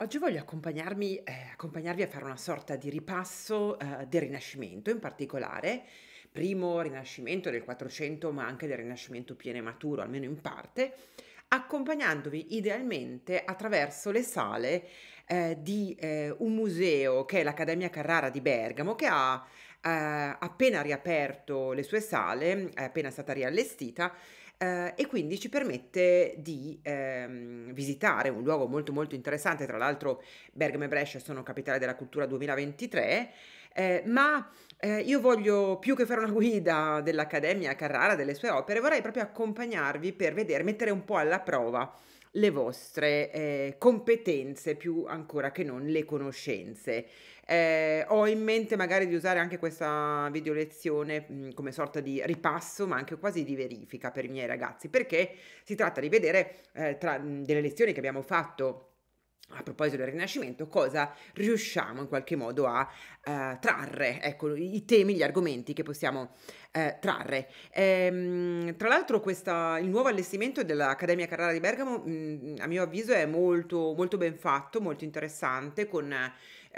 Oggi voglio accompagnarmi, eh, accompagnarvi a fare una sorta di ripasso eh, del Rinascimento, in particolare primo Rinascimento del 400, ma anche del Rinascimento pieno e maturo, almeno in parte, accompagnandovi idealmente attraverso le sale eh, di eh, un museo che è l'Accademia Carrara di Bergamo, che ha eh, appena riaperto le sue sale, è appena stata riallestita eh, e quindi ci permette di ehm, visitare un luogo molto molto interessante, tra l'altro Bergamo e Brescia sono capitale della cultura 2023, eh, ma eh, io voglio più che fare una guida dell'Accademia Carrara, delle sue opere, vorrei proprio accompagnarvi per vedere, mettere un po' alla prova le vostre eh, competenze più ancora che non le conoscenze. Eh, ho in mente magari di usare anche questa video lezione mh, mm, come sorta di ripasso, ma anche quasi di verifica per i miei ragazzi, perché si tratta di vedere eh, tra mh, mm, delle lezioni che abbiamo fatto a proposito del Rinascimento, cosa riusciamo in qualche modo a eh, trarre, ecco, i temi, gli argomenti che possiamo eh, trarre. Ehm, tra l'altro questa, il nuovo allestimento dell'Accademia Carrara di Bergamo, mh, mm, a mio avviso, è molto, molto ben fatto, molto interessante, con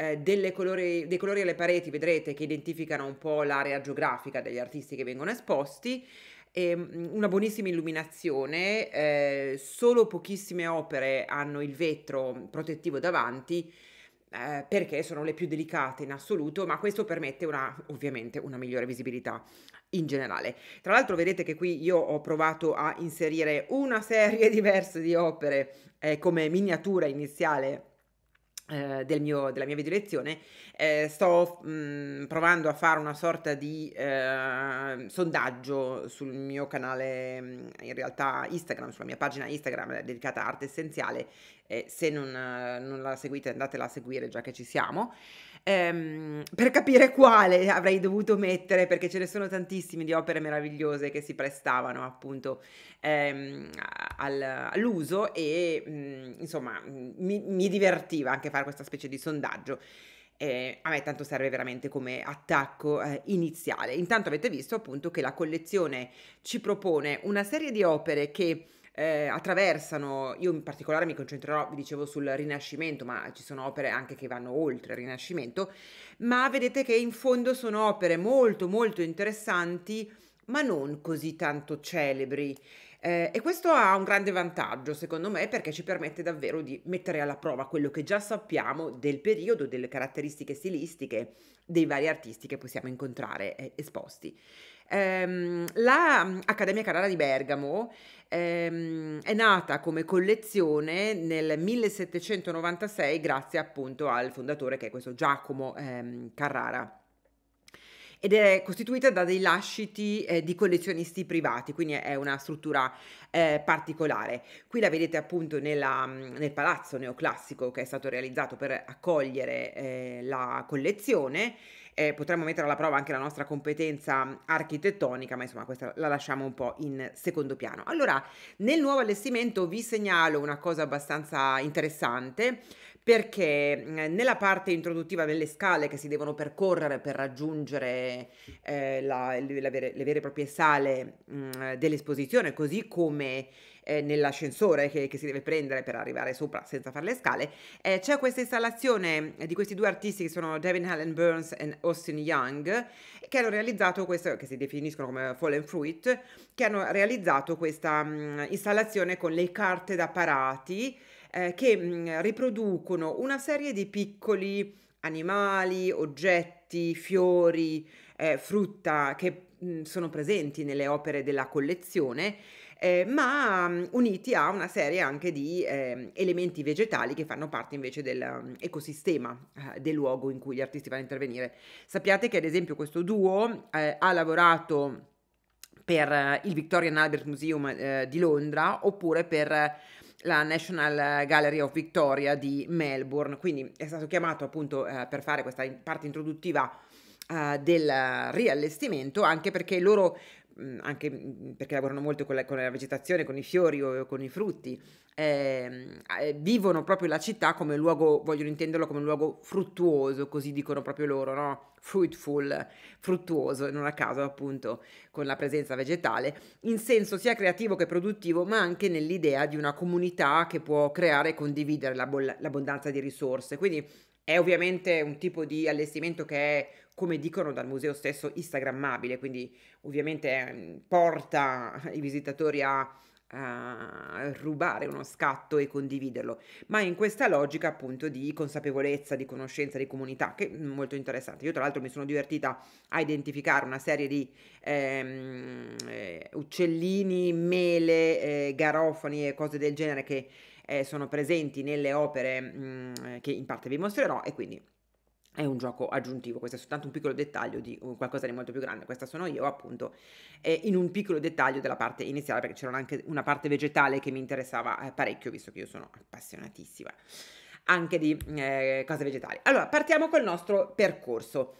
eh, colori, dei colori alle pareti vedrete che identificano un po' l'area geografica degli artisti che vengono esposti ehm, una buonissima illuminazione, eh, solo pochissime opere hanno il vetro protettivo davanti eh, perché sono le più delicate in assoluto, ma questo permette una, ovviamente una migliore visibilità in generale. Tra l'altro vedete che qui io ho provato a inserire una serie diversa di opere eh, come miniatura iniziale eh, del mio, della mia videolezione, eh, sto mh, mm, provando a fare una sorta di eh, sondaggio sul mio canale, mm, in realtà Instagram, sulla mia pagina Instagram dedicata a arte essenziale. Eh, se non, eh, non la seguite andatela a seguire già che ci siamo ehm, per capire quale avrei dovuto mettere, perché ce ne sono tantissime di opere meravigliose che si prestavano appunto ehm, al, all'uso e mh, mm, insomma mm, mi, mi divertiva anche fare questa specie di sondaggio. Eh, a me tanto serve veramente come attacco eh, iniziale. Intanto avete visto appunto che la collezione ci propone una serie di opere che eh, attraversano, io in particolare mi concentrerò, vi dicevo, sul Rinascimento, ma ci sono opere anche che vanno oltre il Rinascimento, ma vedete che in fondo sono opere molto molto interessanti, ma non così tanto celebri. Eh, e questo ha un grande vantaggio, secondo me, perché ci permette davvero di mettere alla prova quello che già sappiamo del periodo, delle caratteristiche stilistiche dei vari artisti che possiamo incontrare eh, esposti. Ehm, la mm, Accademia Carrara di Bergamo ehm, è nata come collezione nel 1796 grazie appunto al fondatore che è questo Giacomo ehm, Carrara ed è costituita da dei lasciti eh, di collezionisti privati, quindi è una struttura eh, particolare. Qui la vedete appunto nella, mm, nel palazzo neoclassico che è stato realizzato per accogliere eh, la collezione eh, potremmo mettere alla prova anche la nostra competenza architettonica, ma insomma questa la lasciamo un po' in secondo piano. Allora, nel nuovo allestimento vi segnalo una cosa abbastanza interessante perché nella parte introduttiva delle scale che si devono percorrere per raggiungere eh, la, la vere, le vere e proprie sale mh, dell'esposizione, così come eh, nell'ascensore che, che, si deve prendere per arrivare sopra senza fare le scale, eh, c'è questa installazione eh, di questi due artisti che sono Devin Helen Burns e Austin Young, che hanno realizzato questo, che si definiscono come Fallen Fruit, che hanno realizzato questa mh, mm, installazione con le carte da parati eh, che mh, mm, riproducono una serie di piccoli animali, oggetti, fiori, eh, frutta che mm, sono presenti nelle opere della collezione eh, ma mm, uniti a una serie anche di eh, elementi vegetali che fanno parte invece dell'ecosistema mm, eh, del luogo in cui gli artisti vanno a intervenire. Sappiate che ad esempio questo duo eh, ha lavorato per eh, il Victorian Albert Museum eh, di Londra oppure per la National Gallery of Victoria di Melbourne, quindi è stato chiamato appunto per fare questa parte introduttiva del riallestimento anche perché loro Mhmm, anche mhmm, perché lavorano molto con la, con la vegetazione, con i fiori o, con i frutti, ehm, eh, vivono proprio la città come luogo, vogliono intenderlo come un luogo fruttuoso, così dicono proprio loro, no? Fruitful, fruttuoso, non a caso appunto con la presenza vegetale, in senso sia creativo che produttivo, ma anche nell'idea di una comunità che può creare e condividere l'abbondanza di risorse. Quindi è ovviamente un tipo di allestimento che è, come dicono dal museo stesso, instagrammabile, quindi ovviamente ehm, porta i visitatori a, a rubare uno scatto e condividerlo, ma in questa logica appunto di consapevolezza, di conoscenza, di comunità, che è molto interessante. Io tra l'altro mi sono divertita a identificare una serie di ehm, eh, uccellini, mele, eh, garofani e cose del genere che eh, sono presenti nelle opere mh, mm, che in parte vi mostrerò e quindi è un gioco aggiuntivo, questo è soltanto un piccolo dettaglio di qualcosa di molto più grande, questa sono io appunto, eh, in un piccolo dettaglio della parte iniziale perché c'era anche una parte vegetale che mi interessava eh, parecchio visto che io sono appassionatissima anche di eh, cose vegetali. Allora, partiamo col nostro percorso.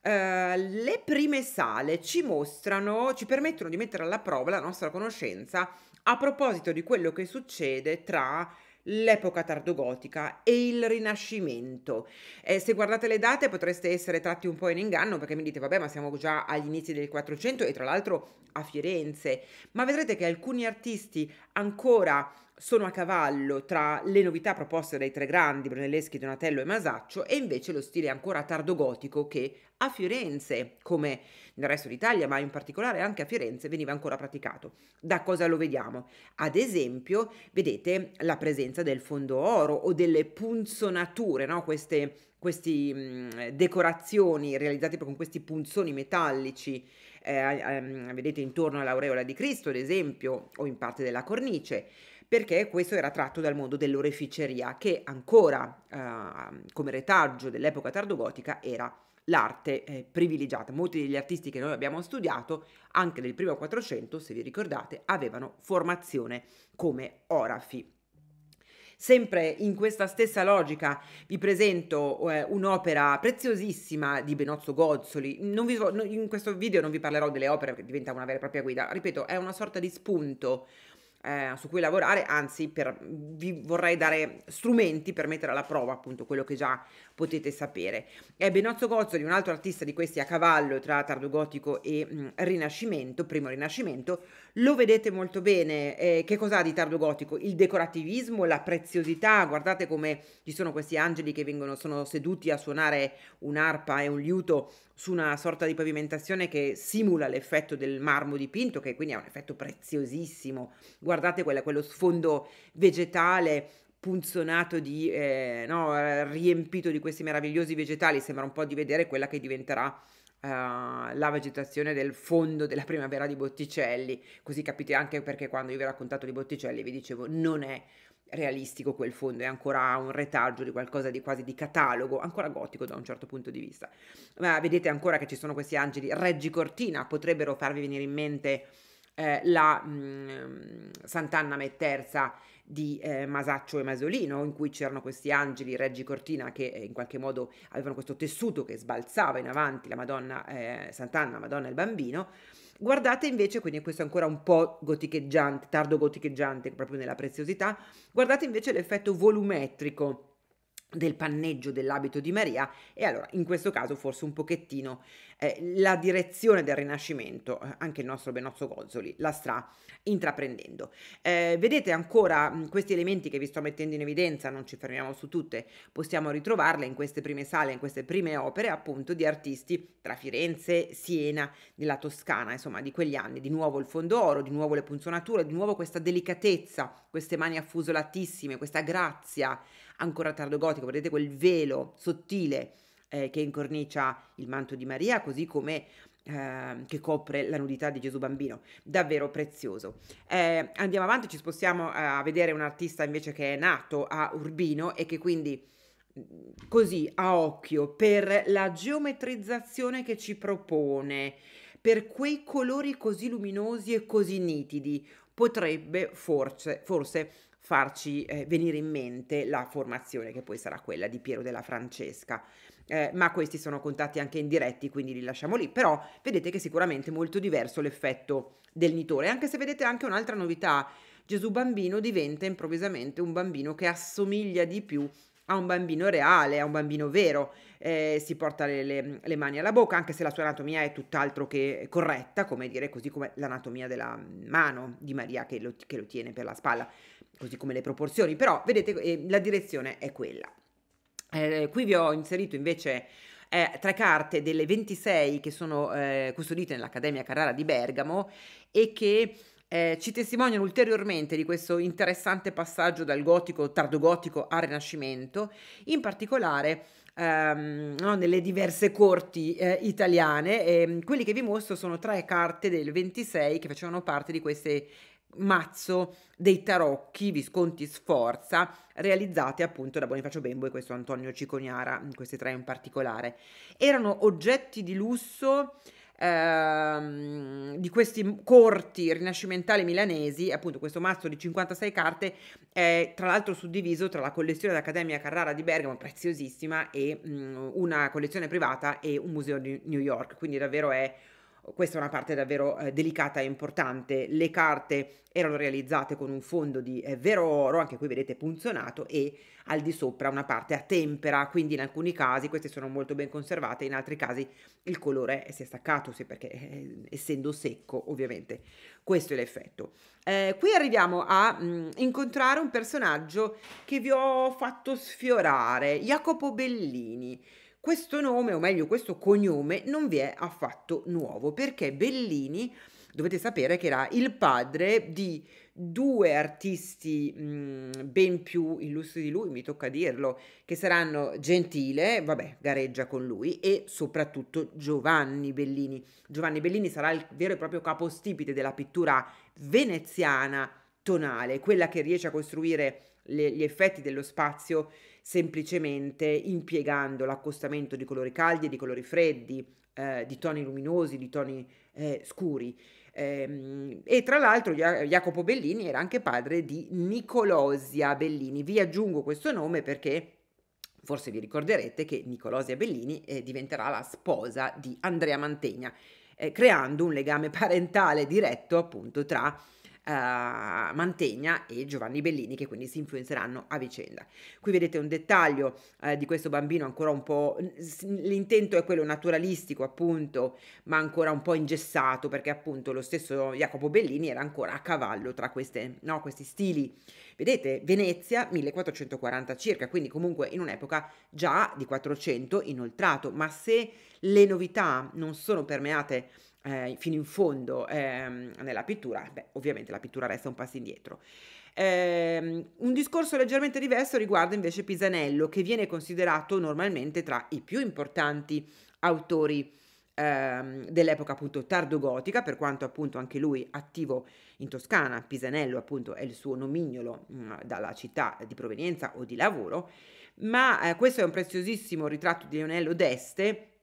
Uh, le prime sale ci mostrano, ci permettono di mettere alla prova la nostra conoscenza a proposito di quello che succede tra l'epoca tardogotica e il Rinascimento. Eh, se guardate le date potreste essere tratti un po' in inganno perché mi dite vabbè ma siamo già agli inizi del 400 e tra l'altro a Firenze, ma vedrete che alcuni artisti ancora sono a cavallo tra le novità proposte dai tre grandi, Brunelleschi, Donatello e Masaccio, e invece lo stile ancora tardogotico che a Firenze, come nel resto d'Italia, ma in particolare anche a Firenze, veniva ancora praticato. Da cosa lo vediamo? Ad esempio, vedete la presenza del fondo oro o delle punzonature, no? queste queste mm, decorazioni realizzate con questi punzoni metallici, eh, eh, vedete intorno all'aureola di Cristo, ad esempio, o in parte della cornice perché questo era tratto dal mondo dell'oreficeria che ancora eh, come retaggio dell'epoca tardogotica era l'arte eh, privilegiata. Molti degli artisti che noi abbiamo studiato, anche nel primo Quattrocento, se vi ricordate, avevano formazione come orafi. Sempre in questa stessa logica vi presento eh, un'opera preziosissima di Benozzo Gozzoli. Vi, in questo video non vi parlerò delle opere perché diventa una vera e propria guida. Ripeto, è una sorta di spunto eh, su cui lavorare, anzi per, vi vorrei dare strumenti per mettere alla prova appunto quello che già potete sapere. È Benozzo Gozzo di un altro artista di questi a cavallo tra tardo gotico e mh, mm, rinascimento, primo rinascimento, lo vedete molto bene, eh, che cos'ha di tardo gotico? Il decorativismo, la preziosità, guardate come ci sono questi angeli che vengono, sono seduti a suonare un'arpa e un liuto su una sorta di pavimentazione che simula l'effetto del marmo dipinto, che quindi ha un effetto preziosissimo. Guardate quella, quello sfondo vegetale punzonato di, eh, no, riempito di questi meravigliosi vegetali, sembra un po' di vedere quella che diventerà Uh, la vegetazione del fondo della primavera di Botticelli, così capite anche perché quando io vi ho raccontato di Botticelli vi dicevo non è realistico quel fondo, è ancora un retaggio di qualcosa di quasi di catalogo, ancora gotico da un certo punto di vista. Ma vedete ancora che ci sono questi angeli Reggi Cortina, potrebbero farvi venire in mente eh, la mh, mm, Sant'Anna Metterza di eh, Masaccio e Masolino, in cui c'erano questi angeli Reggi Cortina che eh, in qualche modo avevano questo tessuto che sbalzava in avanti la Madonna eh, Sant'Anna, Madonna e il bambino Guardate invece, quindi questo è ancora un po' goticheggiante, tardo goticheggiante proprio nella preziosità, guardate invece l'effetto volumetrico del panneggio dell'abito di Maria e allora in questo caso forse un pochettino eh, la direzione del Rinascimento, eh, anche il nostro Benozzo Gozzoli la sta intraprendendo. Eh, vedete ancora mm, questi elementi che vi sto mettendo in evidenza, non ci fermiamo su tutte, possiamo ritrovarle in queste prime sale, in queste prime opere appunto di artisti tra Firenze, Siena, della Toscana, insomma di quegli anni, di nuovo il fondo oro, di nuovo le punzonature, di nuovo questa delicatezza, queste mani affusolatissime, questa grazia ancora tardo gotico, vedete quel velo sottile eh, che incornicia il manto di Maria, così come ehm, che copre la nudità di Gesù bambino, davvero prezioso. Eh, andiamo avanti, ci spostiamo eh, a vedere un artista invece che è nato a Urbino e che quindi mm, così a occhio per la geometrizzazione che ci propone, per quei colori così luminosi e così nitidi, potrebbe forse, forse farci eh, venire in mente la formazione che poi sarà quella di Piero della Francesca. Eh, ma questi sono contatti anche indiretti, quindi li lasciamo lì. Però vedete che sicuramente è molto diverso l'effetto del nitore, anche se vedete anche un'altra novità. Gesù bambino diventa improvvisamente un bambino che assomiglia di più a un bambino reale, a un bambino vero, eh, si porta le, le, le, mani alla bocca, anche se la sua anatomia è tutt'altro che corretta, come dire, così come l'anatomia della mano di Maria che lo, che lo tiene per la spalla così come le proporzioni, però vedete eh, la direzione è quella. Eh, eh qui vi ho inserito invece eh, tre carte delle 26 che sono eh, custodite nell'Accademia Carrara di Bergamo e che eh, ci testimoniano ulteriormente di questo interessante passaggio dal gotico, tardogotico al Rinascimento, in particolare ehm, no, nelle diverse corti eh, italiane. E, ehm, quelli che vi mostro sono tre carte del 26 che facevano parte di queste mazzo dei tarocchi Visconti Sforza realizzati appunto da Bonifacio Bembo e questo Antonio Cicognara, queste tre in particolare. Erano oggetti di lusso ehm, di questi corti rinascimentali milanesi, appunto questo mazzo di 56 carte è tra l'altro suddiviso tra la collezione dell'Accademia Carrara di Bergamo, preziosissima, e mh, mm, una collezione privata e un museo di New York, quindi davvero è questa è una parte davvero eh, delicata e importante. Le carte erano realizzate con un fondo di eh, vero oro, anche qui vedete punzonato, e al di sopra una parte a tempera, quindi in alcuni casi queste sono molto ben conservate, in altri casi il colore si è staccato, sì, perché eh, essendo secco ovviamente. Questo è l'effetto. Eh, qui arriviamo a mh, mm, incontrare un personaggio che vi ho fatto sfiorare, Jacopo Bellini questo nome, o meglio questo cognome, non vi è affatto nuovo, perché Bellini, dovete sapere che era il padre di due artisti mh, mm, ben più illustri di lui, mi tocca dirlo, che saranno Gentile, vabbè, gareggia con lui, e soprattutto Giovanni Bellini. Giovanni Bellini sarà il vero e proprio capostipite della pittura veneziana tonale, quella che riesce a costruire le, gli effetti dello spazio semplicemente impiegando l'accostamento di colori caldi e di colori freddi, eh, di toni luminosi, di toni eh, scuri. Ehm, e tra l'altro Jacopo Bellini era anche padre di Nicolosia Bellini. Vi aggiungo questo nome perché forse vi ricorderete che Nicolosia Bellini eh, diventerà la sposa di Andrea Mantegna, eh, creando un legame parentale diretto appunto tra eh, Mantegna e Giovanni Bellini che quindi si influenzeranno a vicenda. Qui vedete un dettaglio uh, di questo bambino ancora un po', l'intento è quello naturalistico appunto, ma ancora un po' ingessato perché appunto lo stesso Jacopo Bellini era ancora a cavallo tra queste, no, questi stili. Vedete Venezia 1440 circa, quindi comunque in un'epoca già di 400 inoltrato, ma se le novità non sono permeate eh, fino in fondo ehm, nella pittura, beh, ovviamente la pittura resta un passo indietro. Eh, un discorso leggermente diverso riguarda invece Pisanello, che viene considerato normalmente tra i più importanti autori ehm, dell'epoca appunto tardogotica, per quanto appunto anche lui attivo in Toscana, Pisanello appunto è il suo nomignolo mh, mm, dalla città di provenienza o di lavoro, ma eh, questo è un preziosissimo ritratto di Leonello d'Este,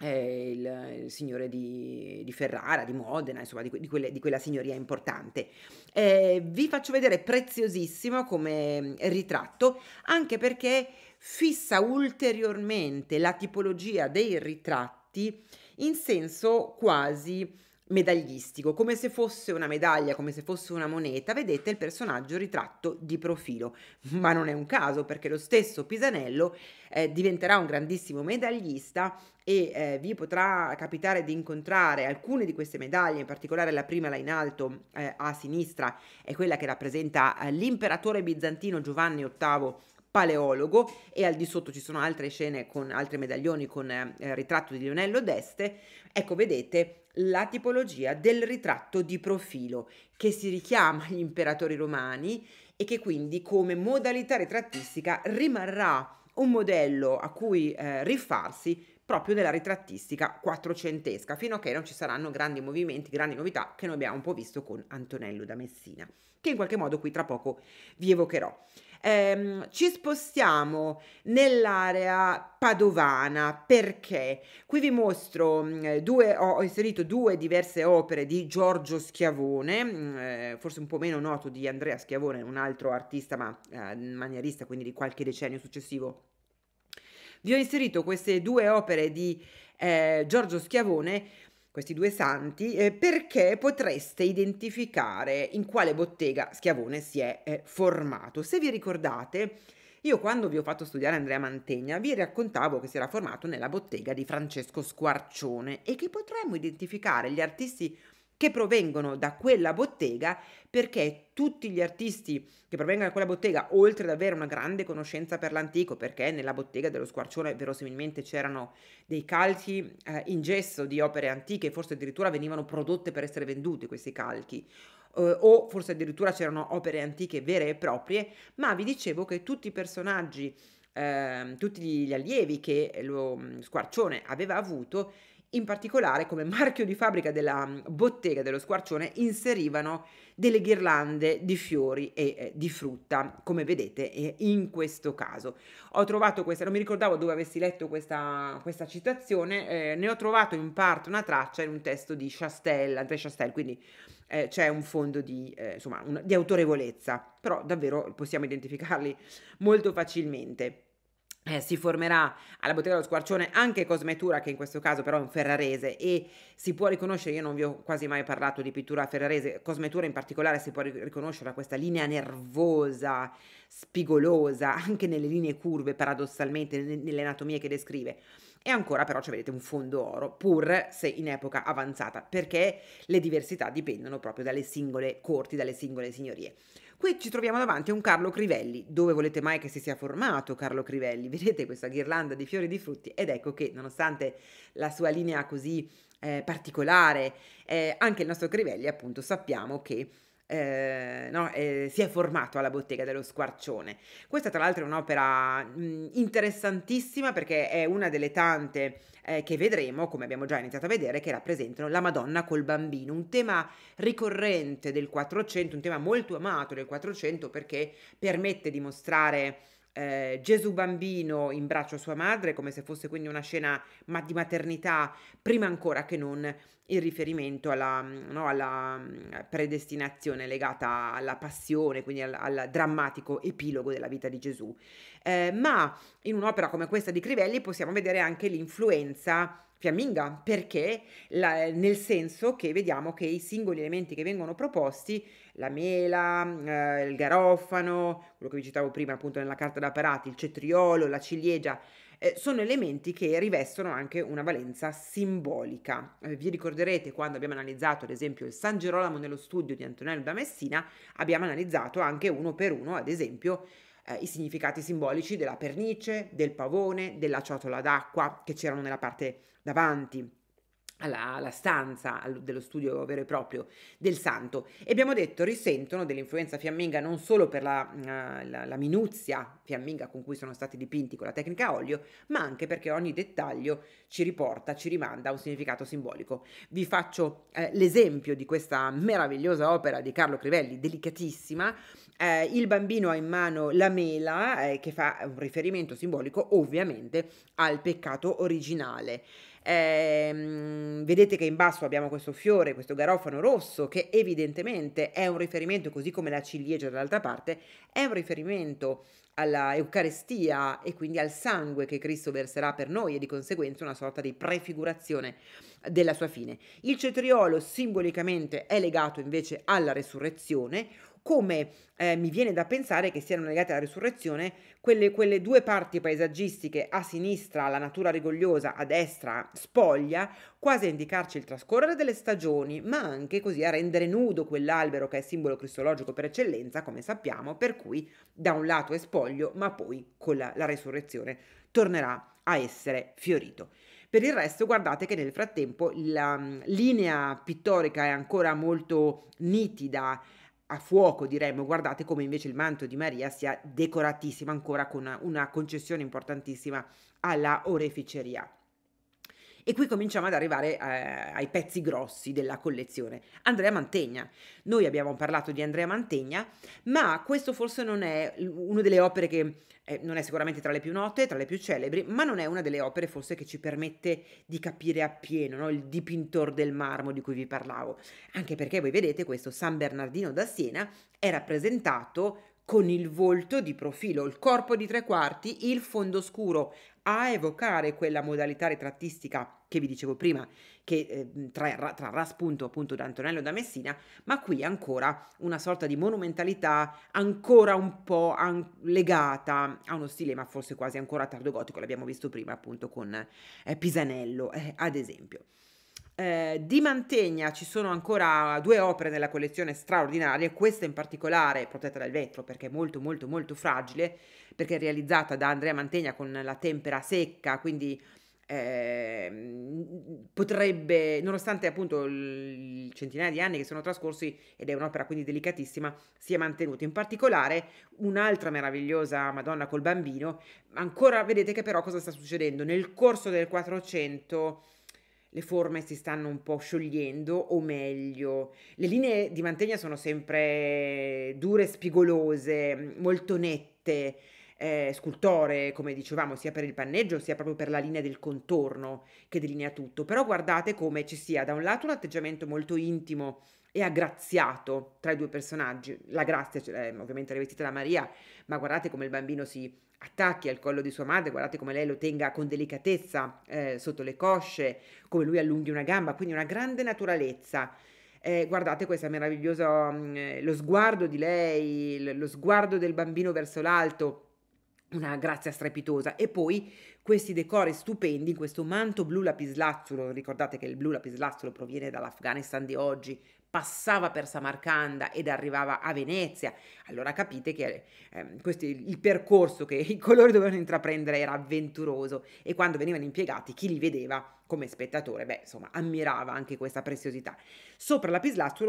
eh, il, il, signore di, di, Ferrara, di Modena, insomma di, di, quelle, di quella signoria importante. Eh, vi faccio vedere preziosissimo come ritratto, anche perché fissa ulteriormente la tipologia dei ritratti in senso quasi medaglistico, come se fosse una medaglia, come se fosse una moneta, vedete il personaggio ritratto di profilo. Ma non è un caso perché lo stesso Pisanello eh, diventerà un grandissimo medaglista e eh, vi potrà capitare di incontrare alcune di queste medaglie, in particolare la prima là in alto eh, a sinistra è quella che rappresenta eh, l'imperatore bizantino Giovanni VIII paleologo e al di sotto ci sono altre scene con altri medaglioni con eh, ritratto di Lionello d'Este. Ecco, vedete la tipologia del ritratto di profilo che si richiama agli imperatori romani e che quindi come modalità ritrattistica rimarrà un modello a cui eh, rifarsi proprio nella ritrattistica quattrocentesca, fino a che non ci saranno grandi movimenti, grandi novità che noi abbiamo un po' visto con Antonello da Messina, che in qualche modo qui tra poco vi evocherò ehm, ci spostiamo nell'area padovana perché qui vi mostro eh, due, ho, ho, inserito due diverse opere di Giorgio Schiavone, mm, eh, forse un po' meno noto di Andrea Schiavone, un altro artista ma eh, manierista, quindi di qualche decennio successivo. Vi ho inserito queste due opere di eh, Giorgio Schiavone questi due santi, eh, perché potreste identificare in quale bottega Schiavone si è eh, formato. Se vi ricordate, io quando vi ho fatto studiare Andrea Mantegna vi raccontavo che si era formato nella bottega di Francesco Squarcione e che potremmo identificare gli artisti che provengono da quella bottega perché tutti gli artisti che provengono da quella bottega, oltre ad avere una grande conoscenza per l'antico, perché nella bottega dello squarcione verosimilmente c'erano dei calchi eh, in gesso di opere antiche, forse addirittura venivano prodotte per essere vendute questi calchi. Eh, o forse addirittura c'erano opere antiche vere e proprie, ma vi dicevo che tutti i personaggi, eh, tutti gli allievi che lo mm, squarcione aveva avuto, in particolare come marchio di fabbrica della mm, bottega dello squarcione inserivano delle ghirlande di fiori e eh, di frutta, come vedete eh, in questo caso. Ho trovato questa, non mi ricordavo dove avessi letto questa, questa citazione, eh, ne ho trovato in parte una traccia in un testo di Chastel, André Chastel, quindi eh, c'è un fondo di, eh, insomma, un, di autorevolezza, però davvero possiamo identificarli molto facilmente. Eh, si formerà alla bottega dello squarcione anche Cosmetura, che in questo caso però è un ferrarese e si può riconoscere, io non vi ho quasi mai parlato di pittura ferrarese, Cosmetura in particolare si può riconoscere a questa linea nervosa, spigolosa, anche nelle linee curve paradossalmente, nelle anatomie che descrive. E ancora però ci vedete un fondo oro, pur se in epoca avanzata, perché le diversità dipendono proprio dalle singole corti, dalle singole signorie. Qui ci troviamo davanti a un Carlo Crivelli. Dove volete mai che si sia formato Carlo Crivelli? Vedete questa ghirlanda di fiori e di frutti ed ecco che nonostante la sua linea così eh, particolare, eh, anche il nostro Crivelli appunto sappiamo che eh, no, eh, si è formato alla bottega dello Squarcione. Questa tra l'altro è un'opera mh, interessantissima perché è una delle tante eh, che vedremo, come abbiamo già iniziato a vedere, che rappresentano la Madonna col bambino, un tema ricorrente del 400, un tema molto amato del 400 perché permette di mostrare eh, Gesù bambino in braccio a sua madre, come se fosse quindi una scena ma di maternità, prima ancora che non il riferimento alla, no, alla mm, predestinazione legata alla passione, quindi al, al, drammatico epilogo della vita di Gesù. Eh, ma in un'opera come questa di Crivelli possiamo vedere anche l'influenza fiamminga, perché la, nel senso che vediamo che i singoli elementi che vengono proposti, la mela, eh, il garofano, quello che vi citavo prima appunto nella carta da parati, il cetriolo, la ciliegia, eh, sono elementi che rivestono anche una valenza simbolica. Eh, vi ricorderete quando abbiamo analizzato ad esempio il San Gerolamo nello studio di Antonello da Messina, abbiamo analizzato anche uno per uno ad esempio eh, i significati simbolici della pernice, del pavone, della ciotola d'acqua che c'erano nella parte davanti alla, alla, stanza dello studio vero e proprio del santo e abbiamo detto risentono dell'influenza fiamminga non solo per la, mm, la, la, minuzia fiamminga con cui sono stati dipinti con la tecnica a olio ma anche perché ogni dettaglio ci riporta ci rimanda a un significato simbolico vi faccio eh, l'esempio di questa meravigliosa opera di Carlo Crivelli delicatissima eh, il bambino ha in mano la mela eh, che fa un riferimento simbolico ovviamente al peccato originale eh, vedete che in basso abbiamo questo fiore, questo garofano rosso, che evidentemente è un riferimento, così come la ciliegia dall'altra parte, è un riferimento alla Eucaristia e quindi al sangue che Cristo verserà per noi e di conseguenza una sorta di prefigurazione della sua fine. Il cetriolo simbolicamente è legato invece alla resurrezione, come eh, mi viene da pensare che siano legate alla risurrezione quelle, quelle due parti paesaggistiche a sinistra, la natura rigogliosa, a destra, spoglia, quasi a indicarci il trascorrere delle stagioni, ma anche così a rendere nudo quell'albero che è simbolo cristologico per eccellenza, come sappiamo, per cui da un lato è spoglio, ma poi con la, la risurrezione tornerà a essere fiorito. Per il resto guardate che nel frattempo la mm, linea pittorica è ancora molto nitida, a fuoco diremmo, guardate come invece il manto di Maria sia decoratissimo ancora con una, una concessione importantissima alla oreficeria. E qui cominciamo ad arrivare eh, ai pezzi grossi della collezione. Andrea Mantegna. Noi abbiamo parlato di Andrea Mantegna, ma questo forse non è una delle opere che eh, non è sicuramente tra le più note, tra le più celebri, ma non è una delle opere forse che ci permette di capire appieno no? il dipintor del marmo di cui vi parlavo. Anche perché voi vedete questo San Bernardino da Siena è rappresentato con il volto di profilo, il corpo di tre quarti, il fondo scuro, a evocare quella modalità ritrattistica che vi dicevo prima, che eh, trarrà spunto appunto da Antonello da Messina, ma qui ancora una sorta di monumentalità ancora un po' an- legata a uno stile, ma forse quasi ancora tardogotico, l'abbiamo visto prima appunto con eh, Pisanello, eh, ad esempio. Eh, di Mantegna ci sono ancora due opere nella collezione straordinarie, questa in particolare protetta dal vetro perché è molto molto molto fragile, perché è realizzata da Andrea Mantegna con la tempera secca, quindi eh, potrebbe, nonostante appunto il centinaia di anni che sono trascorsi ed è un'opera quindi delicatissima, si è mantenuta. In particolare un'altra meravigliosa Madonna col bambino, ancora vedete che però cosa sta succedendo nel corso del 400 le forme si stanno un po' sciogliendo, o meglio, le linee di mantegna sono sempre dure, spigolose, molto nette, eh, scultore, come dicevamo, sia per il panneggio sia proprio per la linea del contorno che delinea tutto. Però guardate come ci sia da un lato un atteggiamento molto intimo e aggraziato tra i due personaggi. La grazia ce l'è cioè, eh, ovviamente rivestita da Maria, ma guardate come il bambino si attacchi al collo di sua madre, guardate come lei lo tenga con delicatezza eh, sotto le cosce, come lui allunghi una gamba, quindi una grande naturalezza. Eh, guardate questo meraviglioso mm, eh, lo sguardo di lei, lo sguardo del bambino verso l'alto, una grazia strepitosa e poi questi decori stupendi questo manto blu lapislazzulo, ricordate che il blu lapislazzulo proviene dall'Afghanistan di oggi, passava per Samarcanda ed arrivava a Venezia, allora capite che eh, questo, il percorso che i colori dovevano intraprendere era avventuroso e quando venivano impiegati chi li vedeva come spettatore, beh, insomma, ammirava anche questa preziosità. Sopra la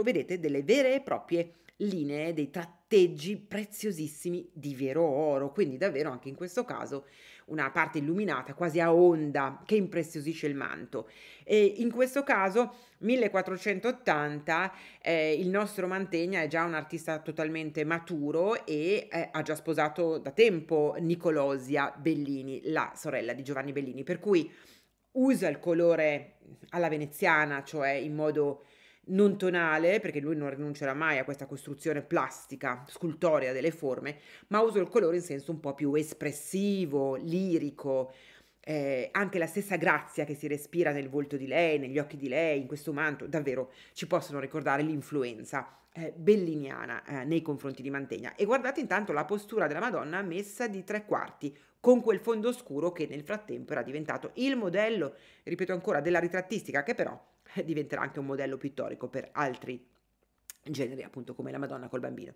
vedete delle vere e proprie linee, dei tratteggi preziosissimi di vero oro, quindi davvero anche in questo caso una parte illuminata quasi a onda che impreziosisce il manto. E in questo caso 1480 eh, il nostro Mantegna è già un artista totalmente maturo e eh, ha già sposato da tempo Nicolosia Bellini, la sorella di Giovanni Bellini, per cui usa il colore alla veneziana, cioè in modo non tonale, perché lui non rinuncerà mai a questa costruzione plastica, scultorea delle forme, ma usa il colore in senso un po' più espressivo, lirico. Eh, anche la stessa grazia che si respira nel volto di lei, negli occhi di lei, in questo manto, davvero ci possono ricordare l'influenza eh, belliniana eh, nei confronti di Mantegna. E guardate intanto la postura della Madonna messa di tre quarti, con quel fondo scuro che nel frattempo era diventato il modello, ripeto ancora, della ritrattistica, che però diventerà anche un modello pittorico per altri generi, appunto come la Madonna col bambino.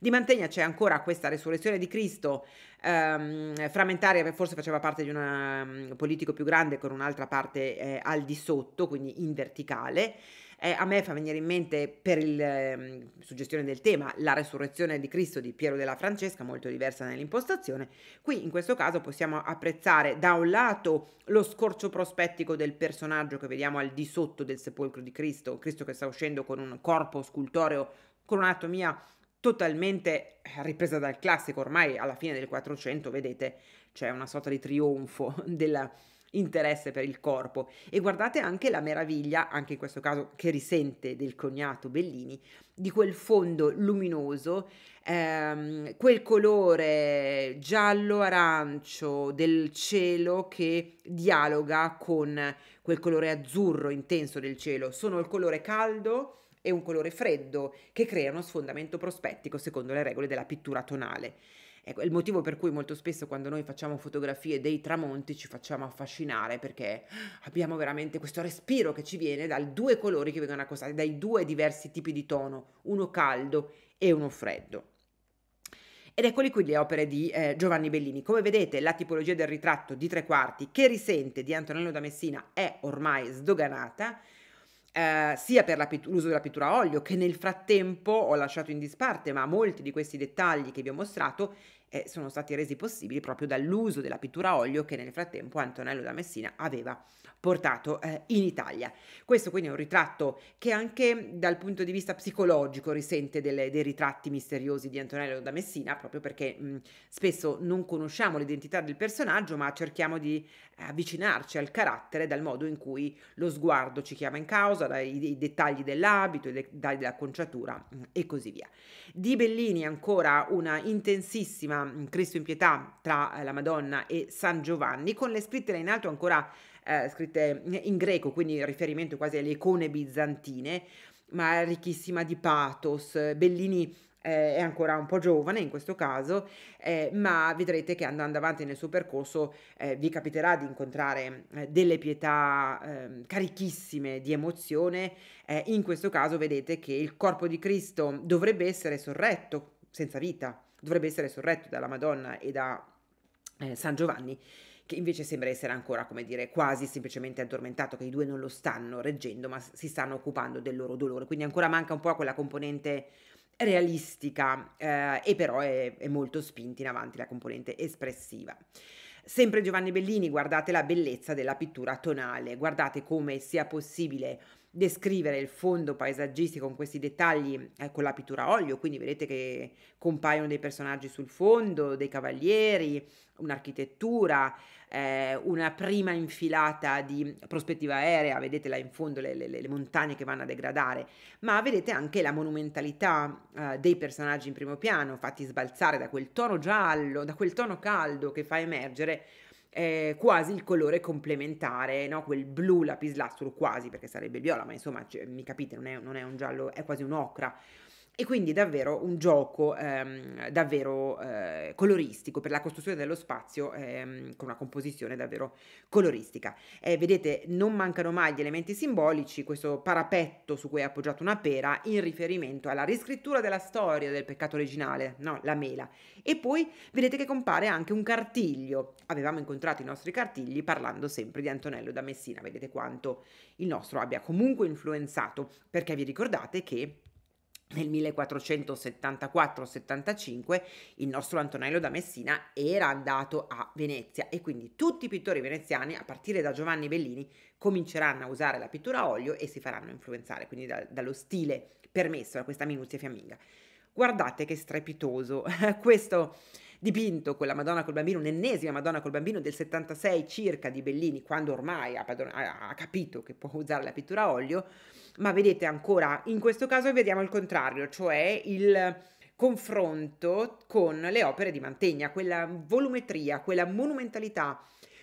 Di Mantegna c'è ancora questa resurrezione di Cristo, ehm, frammentaria, eh, forse faceva parte di una, un mm, politico più grande con un'altra parte eh, al di sotto, quindi in verticale. Eh, a me fa venire in mente, per il, eh, suggestione del tema, la resurrezione di Cristo di Piero della Francesca, molto diversa nell'impostazione. Qui in questo caso possiamo apprezzare da un lato lo scorcio prospettico del personaggio che vediamo al di sotto del sepolcro di Cristo, Cristo che sta uscendo con un corpo scultoreo, con un'atomia totalmente eh, ripresa dal classico, ormai alla fine del 400, vedete, c'è una sorta di trionfo della interesse per il corpo e guardate anche la meraviglia, anche in questo caso che risente del cognato Bellini, di quel fondo luminoso, ehm, quel colore giallo-arancio del cielo che dialoga con quel colore azzurro intenso del cielo, sono il colore caldo e un colore freddo che creano sfondamento prospettico secondo le regole della pittura tonale è il motivo per cui molto spesso quando noi facciamo fotografie dei tramonti ci facciamo affascinare perché abbiamo veramente questo respiro che ci viene dai due colori che vengono accostati, dai due diversi tipi di tono, uno caldo e uno freddo. Ed eccoli qui le opere di eh, Giovanni Bellini. Come vedete, la tipologia del ritratto di tre quarti che risente di Antonello da Messina è ormai sdoganata, eh, sia per pit- l'uso della pittura a olio che nel frattempo ho lasciato in disparte, ma molti di questi dettagli che vi ho mostrato eh, sono stati resi possibili proprio dall'uso della pittura a olio che nel frattempo Antonello da Messina aveva portato eh, in Italia. Questo quindi è un ritratto che anche dal punto di vista psicologico risente delle, dei ritratti misteriosi di Antonello da Messina, proprio perché mh, mm, spesso non conosciamo l'identità del personaggio, ma cerchiamo di eh, avvicinarci al carattere dal modo in cui lo sguardo ci chiama in causa, dai, i, dettagli dell'abito, i dettagli dell'acconciatura mh, mm, e così via. Di Bellini ancora una intensissima mh, mm, Cristo in pietà tra eh, la Madonna e San Giovanni, con le scritte là in alto ancora eh, scritte in greco, quindi riferimento quasi alle icone bizantine, ma ricchissima di pathos. Bellini eh, è ancora un po' giovane in questo caso, eh, ma vedrete che andando avanti nel suo percorso eh, vi capiterà di incontrare eh, delle pietà ehm, carichissime di emozione. Eh, in questo caso vedete che il corpo di Cristo dovrebbe essere sorretto senza vita, dovrebbe essere sorretto dalla Madonna e da San Giovanni che invece sembra essere ancora, come dire, quasi semplicemente addormentato, che i due non lo stanno reggendo, ma si stanno occupando del loro dolore. Quindi ancora manca un po' quella componente realistica eh, e però è, è molto spinta in avanti la componente espressiva. Sempre Giovanni Bellini, guardate la bellezza della pittura tonale, guardate come sia possibile descrivere il fondo paesaggistico con questi dettagli eh, con la pittura a olio, quindi vedete che compaiono dei personaggi sul fondo, dei cavalieri, un'architettura, eh, una prima infilata di prospettiva aerea, vedete là in fondo le, le, le montagne che vanno a degradare, ma vedete anche la monumentalità eh, dei personaggi in primo piano, fatti sbalzare da quel tono giallo, da quel tono caldo che fa emergere eh, quasi il colore complementare, no? quel blu lapislastro quasi, perché sarebbe viola, ma insomma cioè, mi capite, non è, non è un giallo, è quasi un ocra. E quindi davvero un gioco ehm, davvero eh, coloristico per la costruzione dello spazio ehm, con una composizione davvero coloristica. Eh, vedete, non mancano mai gli elementi simbolici, questo parapetto su cui è appoggiata una pera in riferimento alla riscrittura della storia del peccato originale, no, la mela. E poi vedete che compare anche un cartiglio. Avevamo incontrato i nostri cartigli parlando sempre di Antonello da Messina, vedete quanto il nostro abbia comunque influenzato, perché vi ricordate che nel 1474-75 il nostro Antonello da Messina era andato a Venezia e quindi tutti i pittori veneziani, a partire da Giovanni Bellini, cominceranno a usare la pittura a olio e si faranno influenzare, quindi da, dallo stile permesso, da questa minuzia fiamminga. Guardate che strepitoso questo dipinto quella Madonna col bambino, un'ennesima Madonna col bambino del 76 circa di Bellini, quando ormai ha, ha, ha capito che può usare la pittura a olio, ma vedete ancora, in questo caso vediamo il contrario, cioè il confronto con le opere di Mantegna, quella volumetria, quella monumentalità,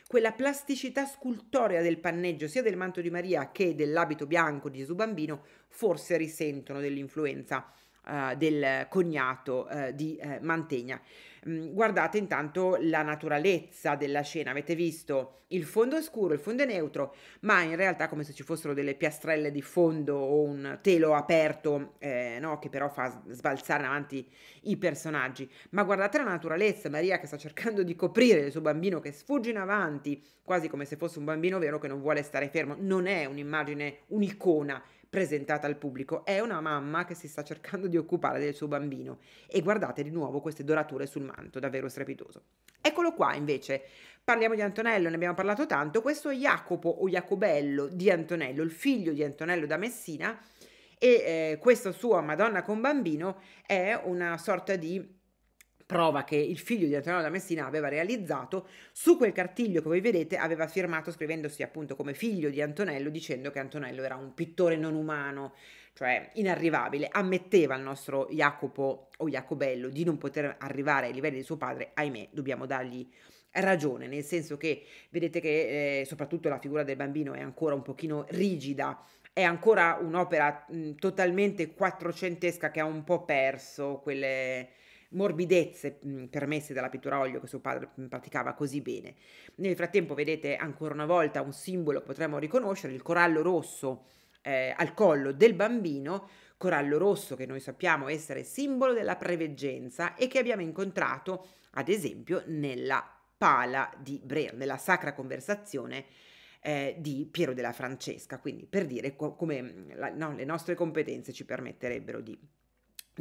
quella plasticità scultorea del panneggio sia del manto di Maria che dell'abito bianco di Gesù Bambino forse risentono dell'influenza uh, del cognato uh, di uh, Mantegna. Mhmm, guardate intanto la naturalezza della scena, avete visto il fondo scuro, il fondo è neutro, ma in realtà come se ci fossero delle piastrelle di fondo o un telo aperto, eh, no, che però fa sbalzare avanti i personaggi. Ma guardate la naturalezza, Maria che sta cercando di coprire il suo bambino che sfugge in avanti, quasi come se fosse un bambino vero che non vuole stare fermo, non è un'immagine, un'icona, presentata al pubblico. È una mamma che si sta cercando di occupare del suo bambino. E guardate di nuovo queste dorature sul manto, davvero strepitoso. Eccolo qua invece, parliamo di Antonello, ne abbiamo parlato tanto. Questo è Jacopo o Jacobello di Antonello, il figlio di Antonello da Messina, e eh, questa sua Madonna con bambino è una sorta di prova che il figlio di Antonello da Messina aveva realizzato, su quel cartiglio come vedete aveva firmato scrivendosi appunto come figlio di Antonello dicendo che Antonello era un pittore non umano, cioè inarrivabile, ammetteva il nostro Jacopo o Jacobello di non poter arrivare ai livelli di suo padre, ahimè dobbiamo dargli ragione, nel senso che vedete che eh, soprattutto la figura del bambino è ancora un pochino rigida, è ancora un'opera totalmente quattrocentesca che ha un po' perso quelle morbidezze permesse dalla pittura a olio che suo padre praticava così bene. Nel frattempo vedete ancora una volta un simbolo che potremmo riconoscere, il corallo rosso eh, al collo del bambino, corallo rosso che noi sappiamo essere simbolo della preveggenza e che abbiamo incontrato ad esempio nella pala di Brera, nella sacra conversazione eh, di Piero della Francesca, quindi per dire co- come la, no, le nostre competenze ci permetterebbero di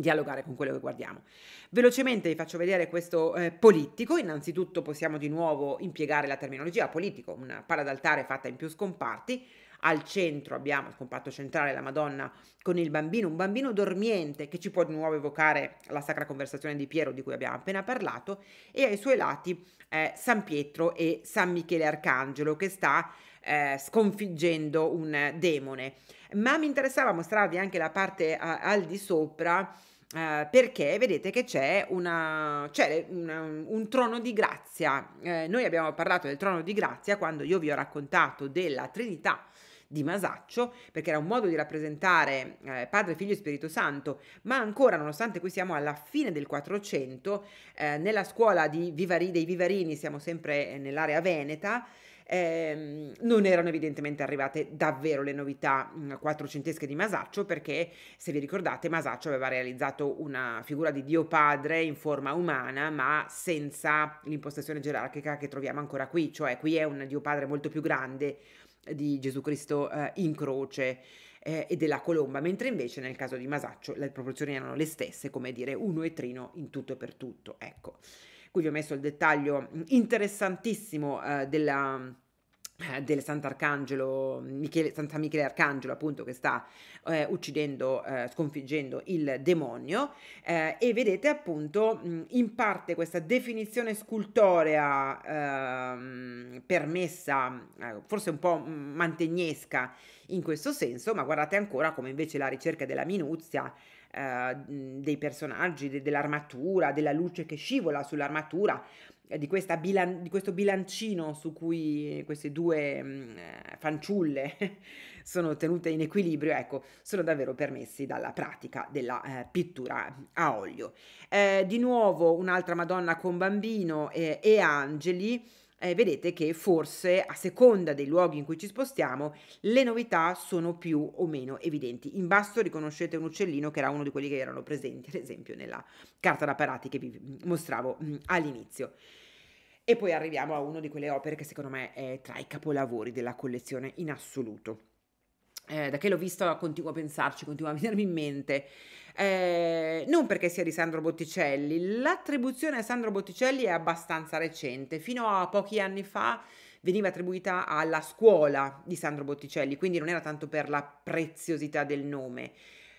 dialogare con quello che guardiamo. Velocemente vi faccio vedere questo eh, politico, innanzitutto possiamo di nuovo impiegare la terminologia politico, una palla d'altare fatta in più scomparti, al centro abbiamo il compatto centrale la Madonna con il bambino, un bambino dormiente che ci può di nuovo evocare la sacra conversazione di Piero di cui abbiamo appena parlato e ai suoi lati eh, San Pietro e San Michele Arcangelo che sta eh, sconfiggendo un demone. Ma mi interessava mostrarvi anche la parte a, al di sopra Uh, perché vedete che c'è, una, un trono di grazia. Eh, noi abbiamo parlato del trono di grazia quando io vi ho raccontato della Trinità di Masaccio, perché era un modo di rappresentare eh, Padre, Figlio e Spirito Santo, ma ancora, nonostante qui siamo alla fine del 400, eh, nella scuola Vivari, dei Vivarini, siamo sempre nell'area veneta, eh, non erano evidentemente arrivate davvero le novità mm, quattrocentesche di Masaccio perché se vi ricordate Masaccio aveva realizzato una figura di Dio Padre in forma umana ma senza l'impostazione gerarchica che troviamo ancora qui, cioè qui è un Dio Padre molto più grande di Gesù Cristo eh, in croce eh, e della colomba, mentre invece nel caso di Masaccio le proporzioni erano le stesse, come dire uno e trino in tutto e per tutto, ecco cui vi ho messo il dettaglio interessantissimo eh, della eh, del Sant'Arcangelo, Michele, Santa Michele Arcangelo appunto che sta eh, uccidendo, eh, sconfiggendo il demonio eh, e vedete appunto in parte questa definizione scultorea ehm, permessa, eh, forse un po' mantegnesca in questo senso, ma guardate ancora come invece la ricerca della minuzia, eh, dei personaggi, de- dell'armatura, della luce che scivola sull'armatura, eh, di, bilan- di, questo bilancino su cui queste due mh, eh, fanciulle sono tenute in equilibrio, ecco, sono davvero permessi dalla pratica della eh, pittura a olio. Eh, di nuovo un'altra Madonna con bambino e angeli eh, vedete che forse a seconda dei luoghi in cui ci spostiamo le novità sono più o meno evidenti. In basso riconoscete un uccellino che era uno di quelli che erano presenti, ad esempio, nella carta da parati che vi mm, mostravo mm, all'inizio. E poi arriviamo a una di quelle opere che secondo me è tra i capolavori della collezione in assoluto eh, da che l'ho visto continuo a pensarci, continuo a venirmi in mente. Eh, non perché sia di Sandro Botticelli, l'attribuzione a Sandro Botticelli è abbastanza recente, fino a pochi anni fa veniva attribuita alla scuola di Sandro Botticelli, quindi non era tanto per la preziosità del nome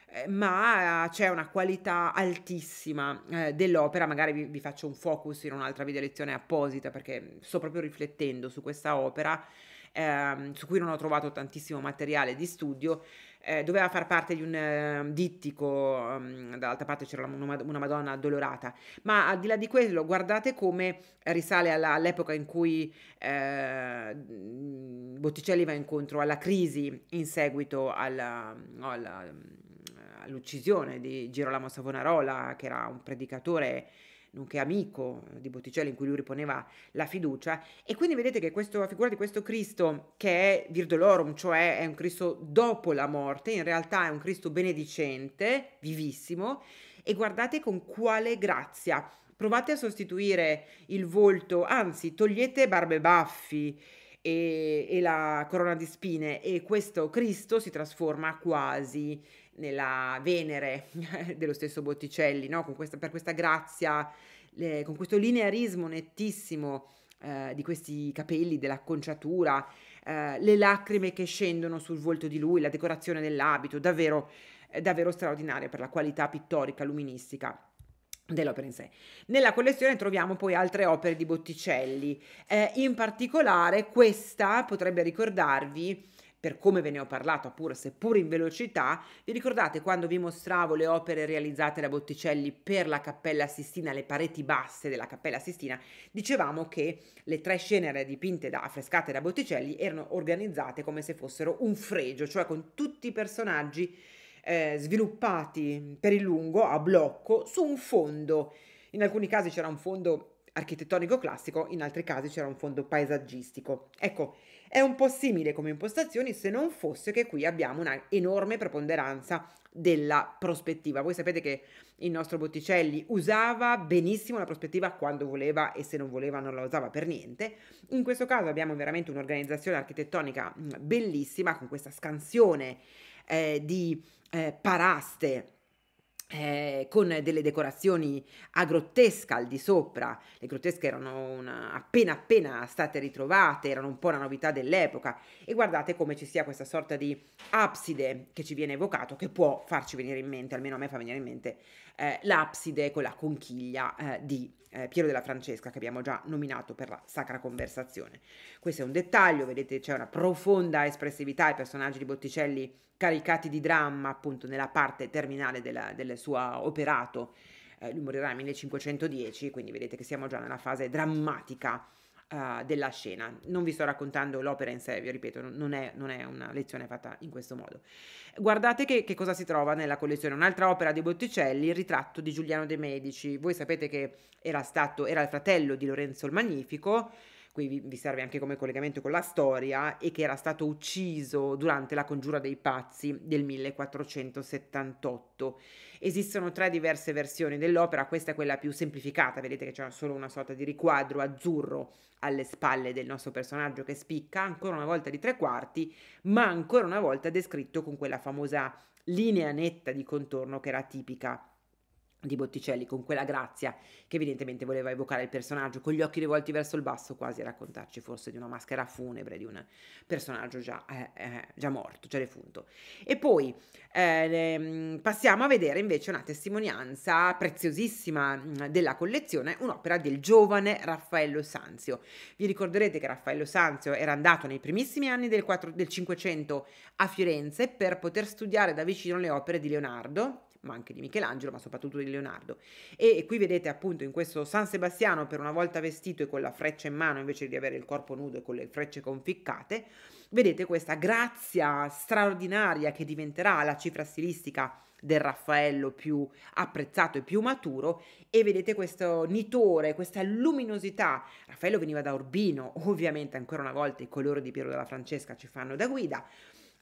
eh, ma eh, c'è una qualità altissima eh, dell'opera, magari vi, vi, faccio un focus in un'altra video lezione apposita perché sto proprio riflettendo su questa opera ehm, su cui non ho trovato tantissimo materiale di studio, eh, doveva far parte di un eh, dittico, um, dall'altra parte c'era una, una, Madonna addolorata, ma al di là di quello guardate come risale alla, all'epoca in cui eh, Botticelli va incontro alla crisi in seguito alla, no, alla, all'uccisione di Girolamo Savonarola, che era un predicatore nonché amico eh, di Botticelli in cui lui riponeva la fiducia. E quindi vedete che questa figura di questo Cristo, che è Virdolorum, cioè è un Cristo dopo la morte, in realtà è un Cristo benedicente, vivissimo, e guardate con quale grazia. Provate a sostituire il volto, anzi togliete barbe e baffi, e, la corona di spine e questo Cristo si trasforma quasi nella Venere dello stesso Botticelli, no? questa, per questa grazia, le, con questo linearismo nettissimo eh, di questi capelli, dell'acconciatura, eh, le lacrime che scendono sul volto di lui, la decorazione dell'abito, davvero, eh, davvero straordinaria per la qualità pittorica, luministica dell'opera in sé. Nella collezione troviamo poi altre opere di Botticelli, eh, in particolare questa potrebbe ricordarvi per come ve ne ho parlato, pur seppur in velocità, vi ricordate quando vi mostravo le opere realizzate da Botticelli per la Cappella Sistina, le pareti basse della Cappella Sistina, dicevamo che le tre scene dipinte da affrescate da Botticelli erano organizzate come se fossero un fregio, cioè con tutti i personaggi eh, sviluppati per il lungo a blocco su un fondo. In alcuni casi c'era un fondo architettonico classico, in altri casi c'era un fondo paesaggistico. Ecco, è un po' simile come impostazioni se non fosse che qui abbiamo una enorme preponderanza della prospettiva. Voi sapete che il nostro Botticelli usava benissimo la prospettiva quando voleva e se non voleva non la usava per niente. In questo caso abbiamo veramente un'organizzazione architettonica mm, bellissima con questa scansione eh, di eh, paraste eh, con delle decorazioni a grottesca al di sopra, le grottesche erano una, appena appena state ritrovate, erano un po' la novità dell'epoca e guardate come ci sia questa sorta di abside che ci viene evocato, che può farci venire in mente, almeno a me fa venire in mente, eh, l'abside con la conchiglia eh, di eh, Piero della Francesca che abbiamo già nominato per la Sacra Conversazione. Questo è un dettaglio, vedete c'è una profonda espressività, ai personaggi di Botticelli caricati di dramma appunto nella parte terminale della, del suo operato, eh, lui morirà nel 1510, quindi vedete che siamo già nella fase drammatica uh, della scena. Non vi sto raccontando l'opera in sé, vi ripeto, non è, non è una lezione fatta in questo modo. Guardate che, che cosa si trova nella collezione. Un'altra opera di Botticelli, il ritratto di Giuliano de' Medici. Voi sapete che era, stato, era il fratello di Lorenzo il Magnifico qui vi, vi serve anche come collegamento con la storia, e che era stato ucciso durante la congiura dei pazzi del 1478. Esistono tre diverse versioni dell'opera, questa è quella più semplificata, vedete che c'è solo una sorta di riquadro azzurro alle spalle del nostro personaggio che spicca, ancora una volta di tre quarti, ma ancora una volta descritto con quella famosa linea netta di contorno che era tipica di Botticelli con quella grazia che evidentemente voleva evocare il personaggio, con gli occhi rivolti verso il basso, quasi a raccontarci forse di una maschera funebre, di un personaggio già, eh, eh, già morto, già defunto. E poi eh, mm, passiamo a vedere invece una testimonianza preziosissima mm, della collezione, un'opera del giovane Raffaello Sanzio. Vi ricorderete che Raffaello Sanzio era andato nei primissimi anni del, 4, 500 a Firenze per poter studiare da vicino le opere di Leonardo ma anche di Michelangelo, ma soprattutto di Leonardo. E qui vedete appunto in questo San Sebastiano, per una volta vestito e con la freccia in mano, invece di avere il corpo nudo e con le frecce conficcate, vedete questa grazia straordinaria che diventerà la cifra stilistica del Raffaello più apprezzato e più maturo e vedete questo nitore, questa luminosità. Raffaello veniva da Urbino, ovviamente ancora una volta i colori di Piero della Francesca ci fanno da guida,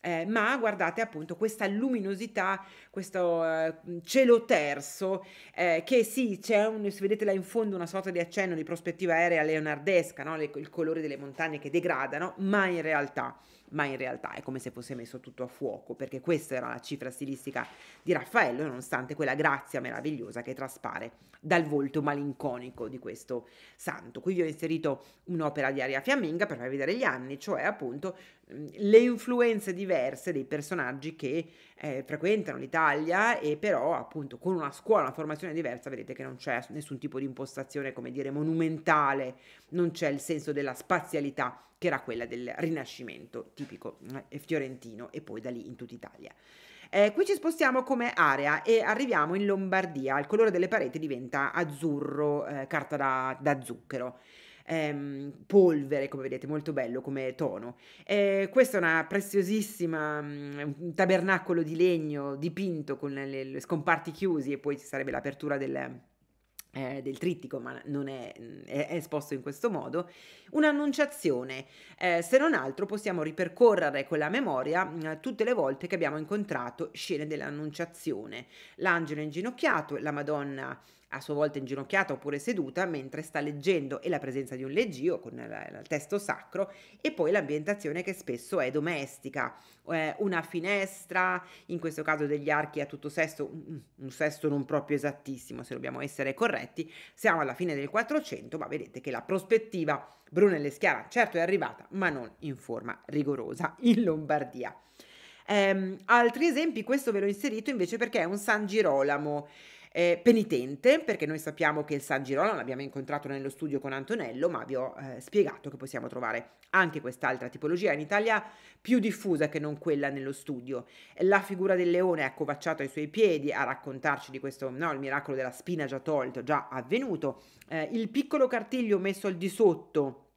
eh, ma guardate appunto questa luminosità, questo eh, cielo terzo eh, che sì, c'è un, se vedete là in fondo una sorta di accenno di prospettiva aerea leonardesca, no? Le, il colore delle montagne che degradano, ma in realtà ma in realtà è come se fosse messo tutto a fuoco, perché questa era la cifra stilistica di Raffaello, nonostante quella grazia meravigliosa che traspare dal volto malinconico di questo santo. Qui vi ho inserito un'opera di aria fiamminga per farvi vedere gli anni, cioè appunto le influenze diverse dei personaggi che eh, frequentano l'Italia e però appunto con una scuola, una formazione diversa, vedete che non c'è nessun tipo di impostazione, come dire, monumentale, non c'è il senso della spazialità che era quella del Rinascimento tipico eh, fiorentino e poi da lì in tutta Italia. Eh, qui ci spostiamo come area e arriviamo in Lombardia, il colore delle pareti diventa azzurro, eh, carta da, da zucchero ehm, polvere, come vedete, molto bello come tono. Eh, questa è una preziosissima um, tabernacolo di legno dipinto con le, le scomparti chiusi e poi ci sarebbe l'apertura del, eh, del trittico, ma non è, è, è, esposto in questo modo, un'annunciazione. Eh, se non altro possiamo ripercorrere con la memoria eh, tutte le volte che abbiamo incontrato scene dell'annunciazione. L'angelo inginocchiato, la Madonna a sua volta inginocchiata oppure seduta, mentre sta leggendo e la presenza di un leggio con il testo sacro e poi l'ambientazione che spesso è domestica, eh, una finestra, in questo caso degli archi a tutto sesto, un sesto non proprio esattissimo se dobbiamo essere corretti, siamo alla fine del 400, ma vedete che la prospettiva Brunelle Schiara certo è arrivata, ma non in forma rigorosa in Lombardia. Eh, altri esempi, questo ve l'ho inserito invece perché è un San Girolamo eh, penitente, perché noi sappiamo che il San Girolamo l'abbiamo incontrato nello studio con Antonello, ma vi ho eh, spiegato che possiamo trovare anche quest'altra tipologia in Italia più diffusa che non quella nello studio. La figura del leone accovacciato ai suoi piedi a raccontarci di questo, no, il miracolo della spina già tolto, già avvenuto, eh, il piccolo cartiglio messo al di sotto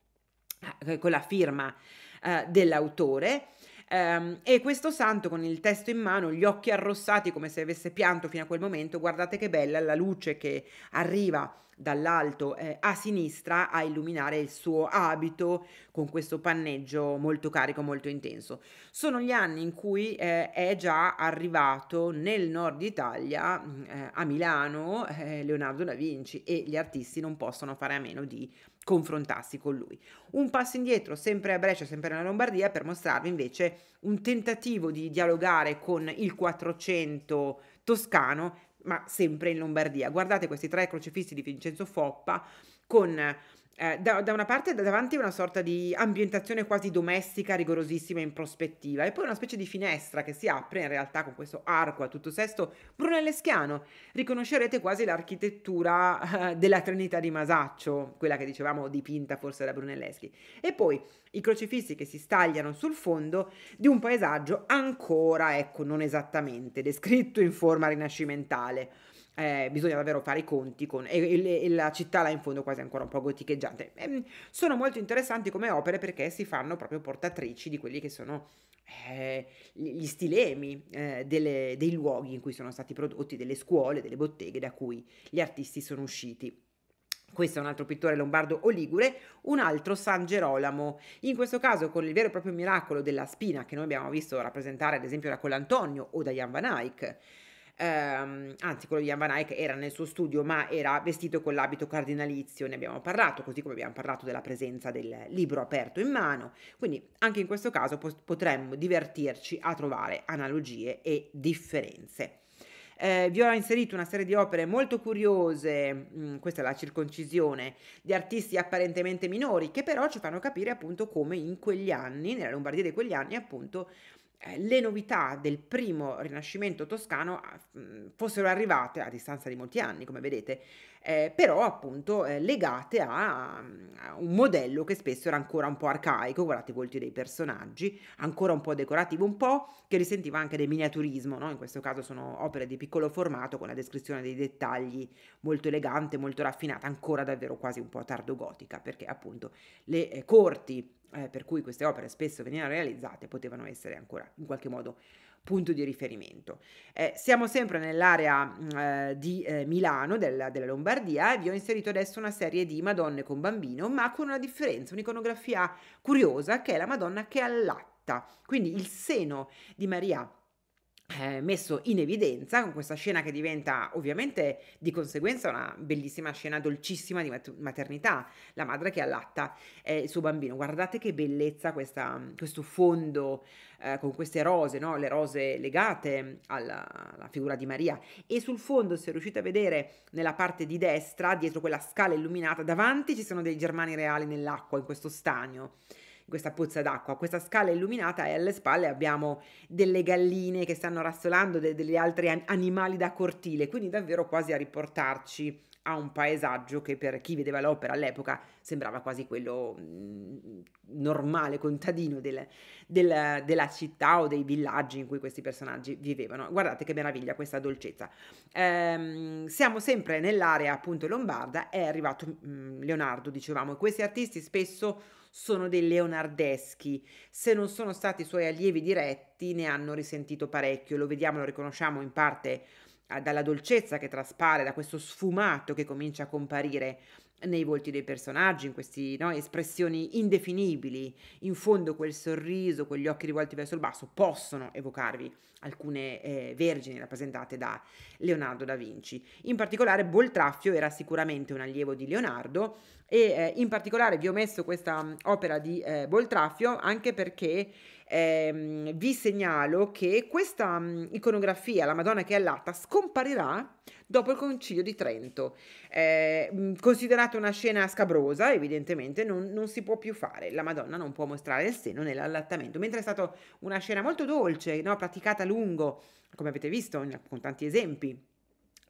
eh, con la firma eh, dell'autore ehm, e questo santo con il testo in mano, gli occhi arrossati come se avesse pianto fino a quel momento, guardate che bella la luce che arriva dall'alto eh, a sinistra a illuminare il suo abito con questo panneggio molto carico, molto intenso. Sono gli anni in cui eh, è già arrivato nel nord Italia, mm, eh, a Milano, eh, Leonardo da Vinci e gli artisti non possono fare a meno di confrontassi con lui. Un passo indietro, sempre a Brescia, sempre nella Lombardia, per mostrarvi invece un tentativo di dialogare con il 400 toscano, ma sempre in Lombardia. Guardate questi tre crocifissi di Vincenzo Foppa con eh, da, da, una parte davanti una sorta di ambientazione quasi domestica, rigorosissima in prospettiva, e poi una specie di finestra che si apre in realtà con questo arco a tutto sesto brunelleschiano. Riconoscerete quasi l'architettura eh, della Trinità di Masaccio, quella che dicevamo dipinta forse da Brunelleschi. E poi i crocifissi che si stagliano sul fondo di un paesaggio ancora, ecco, non esattamente descritto in forma rinascimentale eh, bisogna davvero fare i conti con e, e, e, la città là in fondo quasi ancora un po' goticheggiante. E, ehm, sono molto interessanti come opere perché si fanno proprio portatrici di quelli che sono eh, gli stilemi eh, delle, dei luoghi in cui sono stati prodotti, delle scuole, delle botteghe da cui gli artisti sono usciti. Questo è un altro pittore lombardo o ligure, un altro San Gerolamo, in questo caso con il vero e proprio miracolo della spina che noi abbiamo visto rappresentare ad esempio da Colantonio o da Jan van Eyck ehm, anzi quello di Jan Van Eyck era nel suo studio ma era vestito con l'abito cardinalizio, ne abbiamo parlato, così come abbiamo parlato della presenza del libro aperto in mano, quindi anche in questo caso potremmo divertirci a trovare analogie e differenze. Eh, vi ho inserito una serie di opere molto curiose, mh, mm, questa è la circoncisione, di artisti apparentemente minori che però ci fanno capire appunto come in quegli anni, nella Lombardia di quegli anni appunto eh, le novità del primo rinascimento toscano ah, mm, fossero arrivate a distanza di molti anni, come vedete, eh, però appunto eh, legate a, a, un modello che spesso era ancora un po' arcaico, guardate i volti dei personaggi, ancora un po' decorativo, un po' che risentiva anche del miniaturismo, no? in questo caso sono opere di piccolo formato con la descrizione dei dettagli molto elegante, molto raffinata, ancora davvero quasi un po' tardogotica, perché appunto le eh, corti eh, per cui queste opere spesso venivano realizzate potevano essere ancora in qualche modo punto di riferimento. Eh, siamo sempre nell'area mm, eh, di eh, Milano, della, della, Lombardia, e vi ho inserito adesso una serie di Madonne con bambino, ma con una differenza, un'iconografia curiosa, che è la Madonna che allatta, quindi il seno di Maria eh, messo in evidenza con questa scena che diventa ovviamente di conseguenza una bellissima scena dolcissima di maternità, la madre che allatta eh, il suo bambino. Guardate che bellezza questa, questo fondo eh, con queste rose, no? le rose legate alla, alla, figura di Maria e sul fondo se riuscite a vedere nella parte di destra, dietro quella scala illuminata, davanti ci sono dei germani reali nell'acqua, in questo stagno questa pozza d'acqua. Questa scala illuminata e alle spalle abbiamo delle galline che stanno rassolando de- degli altri an- animali da cortile, quindi davvero quasi a riportarci a un paesaggio che per chi vedeva l'opera all'epoca sembrava quasi quello mh, mm, normale, contadino del, del, della città o dei villaggi in cui questi personaggi vivevano. Guardate che meraviglia questa dolcezza. Ehm, siamo sempre nell'area appunto lombarda, è arrivato mh, mm, Leonardo, dicevamo, e questi artisti spesso sono dei leonardeschi. Se non sono stati suoi allievi diretti, ne hanno risentito parecchio. Lo vediamo, lo riconosciamo in parte eh, dalla dolcezza che traspare, da questo sfumato che comincia a comparire nei volti dei personaggi, in queste no, espressioni indefinibili. In fondo quel sorriso, quegli occhi rivolti verso il basso possono evocarvi alcune eh, vergini rappresentate da Leonardo da Vinci. In particolare Boltraffio era sicuramente un allievo di Leonardo e eh, in particolare vi ho messo questa mm, opera di eh, Boltraffio anche perché ehm, vi segnalo che questa mh, mm, iconografia, la Madonna che è allata, scomparirà dopo il concilio di Trento. Eh, mm, considerata una scena scabrosa, evidentemente non, non, si può più fare, la Madonna non può mostrare il seno nell'allattamento, mentre è stata una scena molto dolce, no? praticata a lungo, come avete visto con tanti esempi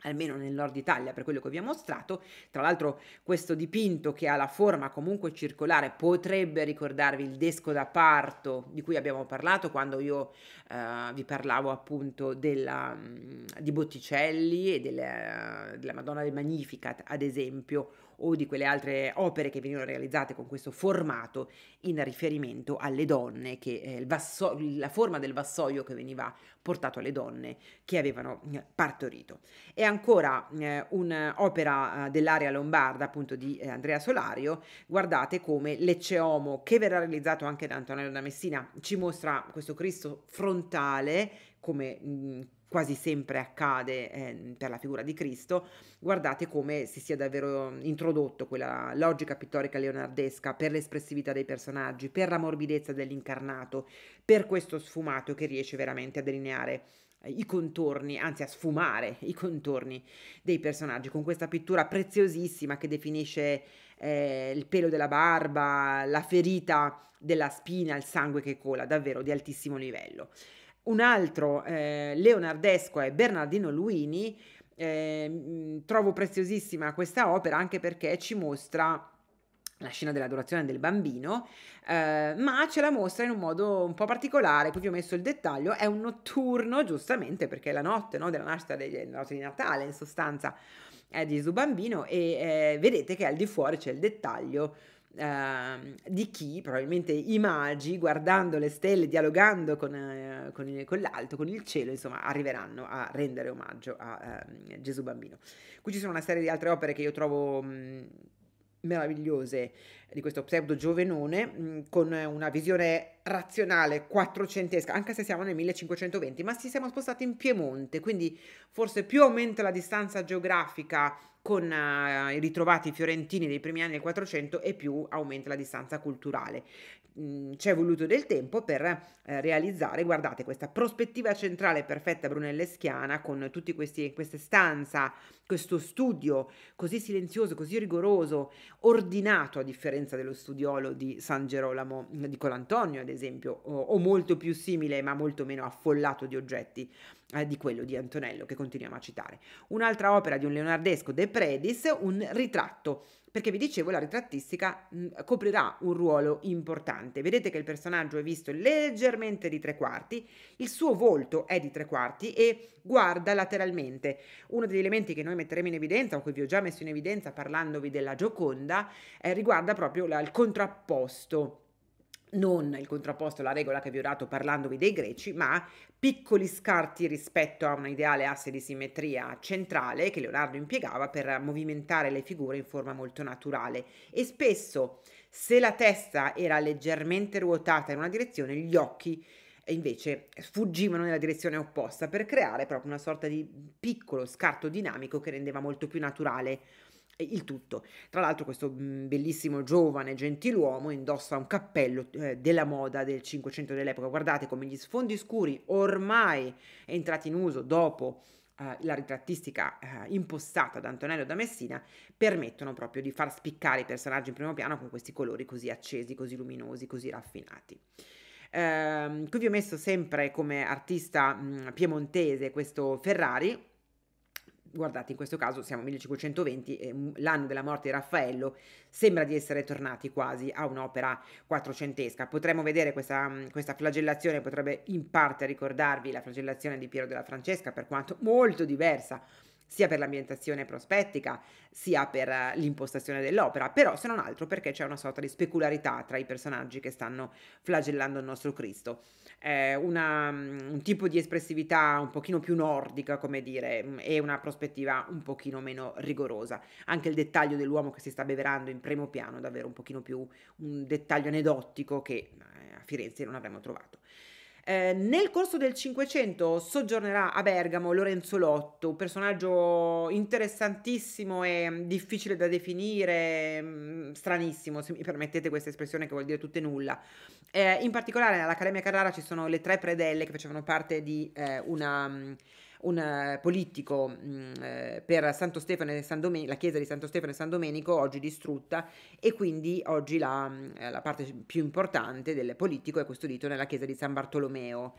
almeno nel nord Italia per quello che vi ho mostrato. Tra l'altro questo dipinto che ha la forma comunque circolare potrebbe ricordarvi il desco da parto di cui abbiamo parlato quando io eh, vi parlavo appunto della, mm, di Botticelli e delle, eh, della Madonna del Magnificat ad esempio o di quelle altre opere che venivano realizzate con questo formato in riferimento alle donne, che, eh, il vasso, la forma del vassoio che veniva portato alle donne che avevano eh, partorito. E ancora eh, un'opera eh, dell'area lombarda appunto di Andrea Solario, guardate come Lecce Homo, che verrà realizzato anche da Antonello da Messina, ci mostra questo Cristo frontale come mm, quasi sempre accade eh, per la figura di Cristo, guardate come si sia davvero introdotto quella logica pittorica leonardesca per l'espressività dei personaggi, per la morbidezza dell'incarnato, per questo sfumato che riesce veramente a delineare eh, i contorni, anzi a sfumare i contorni dei personaggi con questa pittura preziosissima che definisce eh, il pelo della barba, la ferita della spina, il sangue che cola, davvero di altissimo livello un altro eh, leonardesco e Bernardino Luini, eh, trovo preziosissima questa opera anche perché ci mostra la scena dell'adorazione del bambino, eh, ma ce la mostra in un modo un po' particolare, qui vi ho messo il dettaglio, è un notturno giustamente perché è la notte no, della nascita della notte di Natale in sostanza è di Gesù bambino e eh, vedete che al di fuori c'è il dettaglio eh, di chi probabilmente i magi, guardando le stelle, dialogando con, eh, con, il, con, l'alto, con il cielo, insomma, arriveranno a rendere omaggio a ehm, Gesù Bambino. Qui ci sono una serie di altre opere che io trovo... Mh, meravigliose di questo pseudo giovenone mm, con una visione razionale quattrocentesca, anche se siamo nel 1520, ma ci siamo spostati in Piemonte, quindi forse più aumenta la distanza geografica con uh, i ritrovati fiorentini dei primi anni del 400 e più aumenta la distanza culturale ci è voluto del tempo per eh, realizzare, guardate, questa prospettiva centrale perfetta brunelleschiana con tutti tutte questa stanza, questo studio così silenzioso, così rigoroso, ordinato a differenza dello studiolo di San Gerolamo di Colantonio, ad esempio, o, o molto più simile ma molto meno affollato di oggetti eh, di quello di Antonello che continuiamo a citare. Un'altra opera di un leonardesco De Predis, un ritratto perché vi dicevo la ritrattistica mh, mm, coprirà un ruolo importante. Vedete che il personaggio è visto leggermente di tre quarti, il suo volto è di tre quarti e guarda lateralmente. Uno degli elementi che noi metteremo in evidenza, o che vi ho già messo in evidenza parlandovi della Gioconda, eh, riguarda proprio la, il contrapposto non il contrapposto alla regola che vi ho dato parlandovi dei greci, ma piccoli scarti rispetto a un ideale asse di simmetria centrale che Leonardo impiegava per movimentare le figure in forma molto naturale e spesso se la testa era leggermente ruotata in una direzione, gli occhi eh, invece fuggivano nella direzione opposta per creare proprio una sorta di piccolo scarto dinamico che rendeva molto più naturale il tutto. Tra l'altro questo bellissimo giovane gentiluomo indossa un cappello eh, della moda del 500 dell'epoca. Guardate come gli sfondi scuri ormai entrati in uso dopo eh, la ritrattistica eh, impostata da Antonello da Messina permettono proprio di far spiccare i personaggi in primo piano con questi colori così accesi, così luminosi, così raffinati. Ehm, qui vi ho messo sempre come artista mh, piemontese questo Ferrari guardate in questo caso siamo 1520, eh, mm, l'anno della morte di Raffaello, sembra di essere tornati quasi a un'opera quattrocentesca. Potremmo vedere questa, mm, questa flagellazione, potrebbe in parte ricordarvi la flagellazione di Piero della Francesca, per quanto molto diversa sia per l'ambientazione prospettica, sia per eh, l'impostazione dell'opera, però se non altro perché c'è una sorta di specularità tra i personaggi che stanno flagellando il nostro Cristo. È una, mm, un tipo di espressività un pochino più nordica, come dire, mm, e una prospettiva un pochino meno rigorosa. Anche il dettaglio dell'uomo che si sta beverando in primo piano è davvero un pochino più un dettaglio anedottico che eh, a Firenze non avremmo trovato. Eh, nel corso del Cinquecento soggiornerà a Bergamo Lorenzo Lotto, un personaggio interessantissimo e mm, difficile da definire, mm, stranissimo, se mi permettete questa espressione che vuol dire tutto e nulla. Eh, in particolare nell'Accademia Carrara ci sono le tre predelle che facevano parte di eh, una mm, un eh, politico mm, eh, per Santo Stefano e San Domenico, la chiesa di Santo Stefano e San Domenico oggi distrutta e quindi oggi la, mm, la parte più importante del politico è custodito nella chiesa di San Bartolomeo.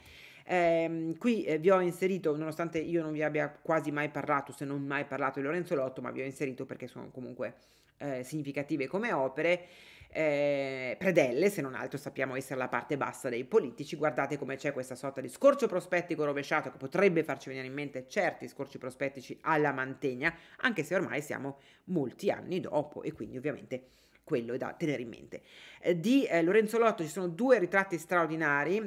Ehm, eh, qui vi ho inserito, nonostante io non vi abbia quasi mai parlato, se non mai parlato di Lorenzo Lotto, ma vi ho inserito perché sono comunque eh, significative come opere, eh, predelle, se non altro sappiamo essere la parte bassa dei politici, guardate come c'è questa sorta di scorcio prospettico rovesciato che potrebbe farci venire in mente certi scorci prospettici alla mantegna, anche se ormai siamo molti anni dopo e quindi ovviamente quello è da tenere in mente. Eh, di eh, Lorenzo Lotto ci sono due ritratti straordinari eh,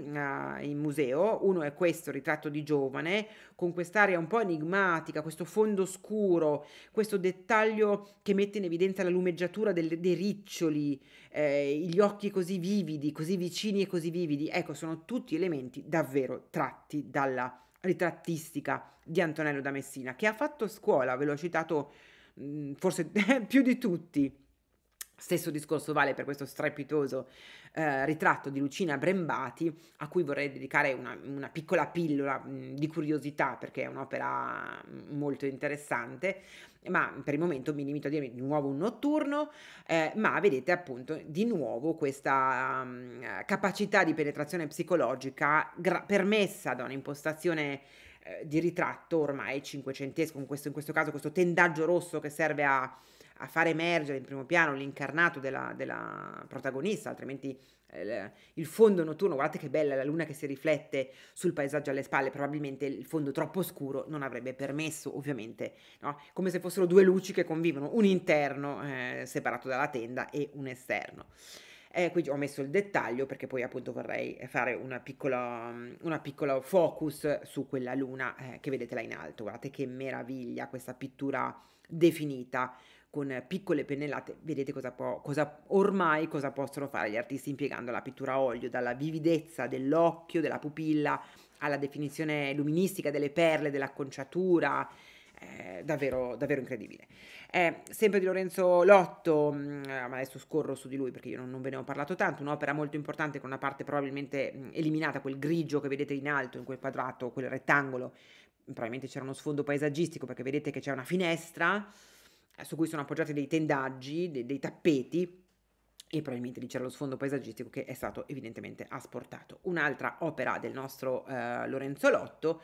in museo, uno è questo ritratto di giovane con quest'area un po' enigmatica, questo fondo scuro, questo dettaglio che mette in evidenza la lumeggiatura del, dei riccioli, eh, gli occhi così vividi, così vicini e così vividi, ecco sono tutti elementi davvero tratti dalla ritrattistica di Antonello da Messina che ha fatto scuola, ve l'ho citato mh, mm, forse più di tutti Stesso discorso vale per questo strepitoso eh, ritratto di Lucina Brembati, a cui vorrei dedicare una, una piccola pillola mh, mm, di curiosità perché è un'opera mm, molto interessante, ma per il momento mi limito a dire di nuovo un notturno, eh, ma vedete appunto di nuovo questa mh, mm, capacità di penetrazione psicologica gra- permessa da un'impostazione eh, di ritratto ormai cinquecentesco, in questo, in questo caso questo tendaggio rosso che serve a a far emergere in primo piano l'incarnato della, della protagonista, altrimenti eh, il fondo notturno, guardate che bella la luna che si riflette sul paesaggio alle spalle, probabilmente il fondo troppo scuro non avrebbe permesso, ovviamente, no? come se fossero due luci che convivono, un interno eh, separato dalla tenda e un esterno. Eh, quindi ho messo il dettaglio perché poi appunto vorrei fare una piccola, una piccola focus su quella luna eh, che vedete là in alto. Guardate che meraviglia questa pittura definita con piccole pennellate, vedete cosa può, cosa, ormai cosa possono fare gli artisti impiegando la pittura a olio, dalla vividezza dell'occhio, della pupilla, alla definizione luministica delle perle, dell'acconciatura, eh, davvero, davvero, incredibile. Eh, sempre di Lorenzo Lotto, mm, ma adesso scorro su di lui perché io non, non ve ne ho parlato tanto, un'opera molto importante con una parte probabilmente mm, eliminata, quel grigio che vedete in alto, in quel quadrato, quel rettangolo, probabilmente c'era uno sfondo paesaggistico perché vedete che c'è una finestra eh, su cui sono appoggiati dei tendaggi, dei, dei tappeti e probabilmente lì c'era lo sfondo paesaggistico che è stato evidentemente asportato. Un'altra opera del nostro eh, Lorenzo Lotto.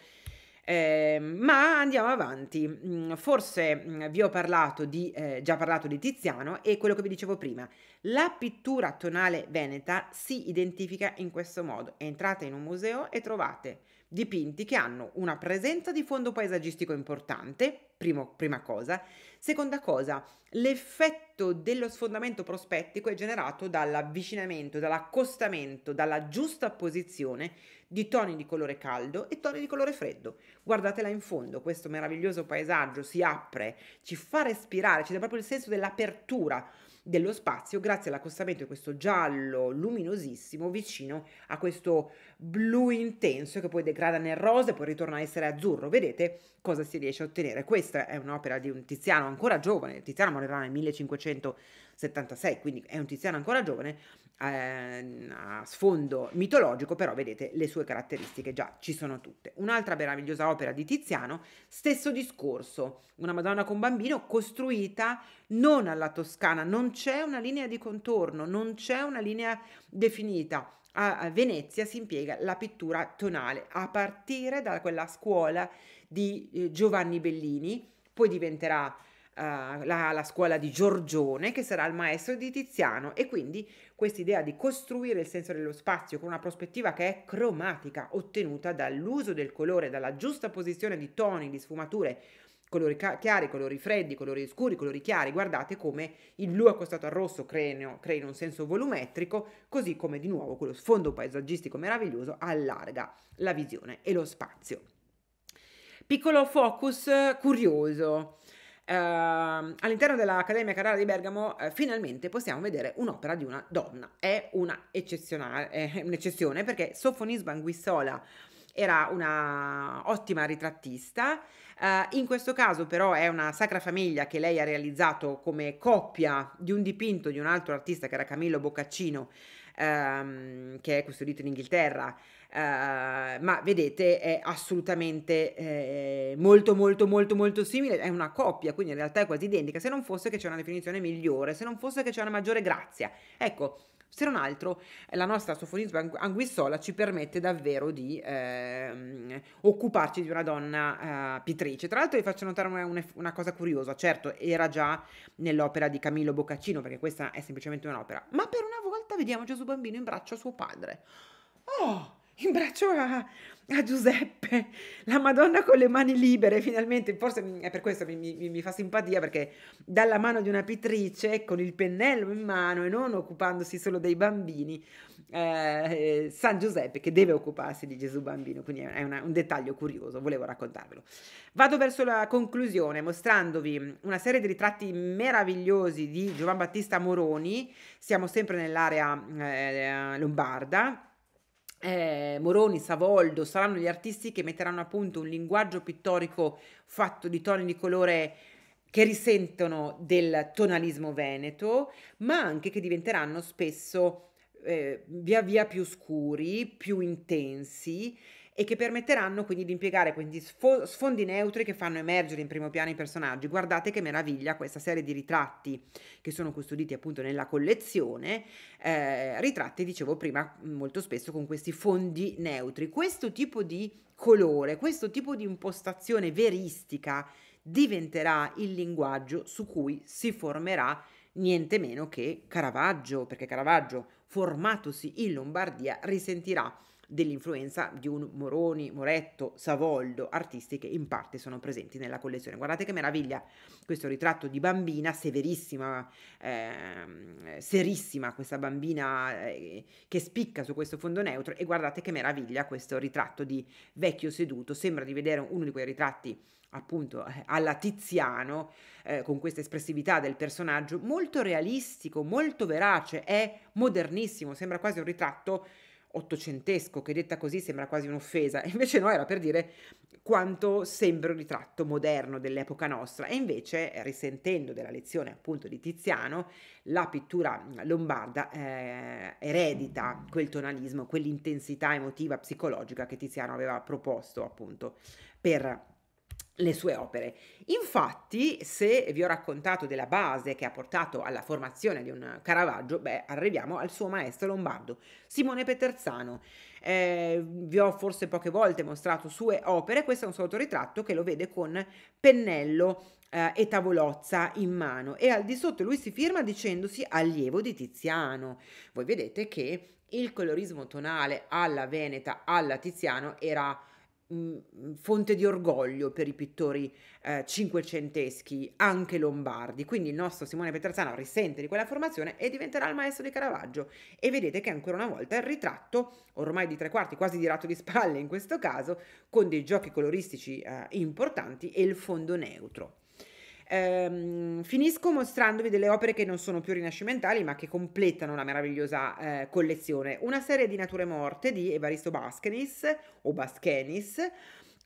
Eh, ma andiamo avanti, mm, forse mm, vi ho parlato di, eh, già parlato di Tiziano e quello che vi dicevo prima, la pittura tonale veneta si identifica in questo modo, entrate in un museo e trovate dipinti che hanno una presenza di fondo paesaggistico importante, primo, prima cosa. Seconda cosa, l'effetto dello sfondamento prospettico è generato dall'avvicinamento, dall'accostamento, dalla giusta posizione di toni di colore caldo e toni di colore freddo. Guardate là in fondo, questo meraviglioso paesaggio si apre, ci fa respirare, ci dà proprio il senso dell'apertura dello spazio grazie all'accostamento di questo giallo luminosissimo vicino a questo blu intenso che poi degrada nel rosa e poi ritorna a essere azzurro. Vedete cosa si riesce a ottenere. Questa è un'opera di un Tiziano ancora giovane, Tiziano morirà nel 1576, quindi è un Tiziano ancora giovane, Ehm, a sfondo mitologico, però vedete le sue caratteristiche già ci sono tutte. Un'altra meravigliosa opera di Tiziano, stesso discorso, una Madonna con bambino costruita non alla toscana, non c'è una linea di contorno, non c'è una linea definita. A Venezia si impiega la pittura tonale a partire da quella scuola di eh, Giovanni Bellini, poi diventerà Uh, la, la, scuola di Giorgione, che sarà il maestro di Tiziano, e quindi questa idea di costruire il senso dello spazio con una prospettiva che è cromatica, ottenuta dall'uso del colore, dalla giusta posizione di toni, di sfumature, colori chiari, colori freddi, colori scuri, colori chiari, guardate come il blu accostato al rosso crea un senso volumetrico, così come di nuovo quello sfondo paesaggistico meraviglioso allarga la visione e lo spazio. Piccolo focus curioso. Ehm, all'interno dell'Accademia Carrara di Bergamo eh, finalmente possiamo vedere un'opera di una donna. È, una è un'eccezione perché Sofonisba Anguissola era una ottima ritrattista. Uh, in questo caso però è una Sacra Famiglia che lei ha realizzato come coppia di un dipinto di un altro artista che era Camillo Boccaccino, um, che è custodito in Inghilterra, eh, ma vedete è assolutamente eh, molto molto molto molto simile, è una coppia, quindi in realtà è quasi identica, se non fosse che c'è una definizione migliore, se non fosse che c'è una maggiore grazia. Ecco, se non altro la nostra sofonisba anguissola ci permette davvero di eh, occuparci di una donna eh, pittrice. Tra l'altro vi faccio notare una, una, cosa curiosa, certo era già nell'opera di Camillo Boccaccino perché questa è semplicemente un'opera, ma per una volta vediamo Gesù Bambino in braccio a suo padre. Oh! in braccio a, a Giuseppe, la Madonna con le mani libere, finalmente, forse è per questo mi, mi, mi, fa simpatia, perché dalla mano di una pittrice, con il pennello in mano e non occupandosi solo dei bambini, eh, eh, San Giuseppe che deve occuparsi di Gesù bambino, quindi è una, un dettaglio curioso, volevo raccontarvelo. Vado verso la conclusione mostrandovi una serie di ritratti meravigliosi di Giovan Battista Moroni, siamo sempre nell'area eh, lombarda, eh, Moroni, Savoldo saranno gli artisti che metteranno a punto un linguaggio pittorico fatto di toni di colore che risentono del tonalismo veneto, ma anche che diventeranno spesso eh, via via più scuri, più intensi e che permetteranno quindi di impiegare quegli sfondi neutri che fanno emergere in primo piano i personaggi. Guardate che meraviglia questa serie di ritratti che sono custoditi appunto nella collezione, eh, ritratti dicevo prima molto spesso con questi fondi neutri. Questo tipo di colore, questo tipo di impostazione veristica diventerà il linguaggio su cui si formerà niente meno che Caravaggio, perché Caravaggio, formatosi in Lombardia, risentirà dell'influenza di un Moroni, Moretto, Savoldo, artisti che in parte sono presenti nella collezione. Guardate che meraviglia questo ritratto di bambina severissima, eh, serissima, questa bambina eh, che spicca su questo fondo neutro e guardate che meraviglia questo ritratto di vecchio seduto, sembra di vedere uno di quei ritratti appunto eh, alla Tiziano eh, con questa espressività del personaggio molto realistico, molto verace, è modernissimo, sembra quasi un ritratto ottocentesco, che detta così sembra quasi un'offesa, invece no, era per dire quanto sembra un ritratto moderno dell'epoca nostra, e invece, risentendo della lezione appunto di Tiziano, la pittura lombarda eh, eredita quel tonalismo, quell'intensità emotiva, psicologica che Tiziano aveva proposto appunto per le sue opere. Infatti, se vi ho raccontato della base che ha portato alla formazione di un Caravaggio, beh, arriviamo al suo maestro lombardo, Simone Peterzano. Eh, vi ho forse poche volte mostrato sue opere, questo è un suo autoritratto che lo vede con pennello eh, e tavolozza in mano e al di sotto lui si firma dicendosi allievo di Tiziano. Voi vedete che il colorismo tonale alla Veneta, alla Tiziano era Mm, fonte di orgoglio per i pittori eh, cinquecenteschi, anche lombardi. Quindi il nostro Simone Petrazzano risente di quella formazione e diventerà il maestro di Caravaggio. E vedete che ancora una volta il ritratto, ormai di tre quarti, quasi di lato di spalle in questo caso, con dei giochi coloristici eh, importanti e il fondo neutro. Ehm, finisco mostrandovi delle opere che non sono più rinascimentali ma che completano la meravigliosa eh, collezione. Una serie di nature morte di Evaristo Baskenis o Baskenis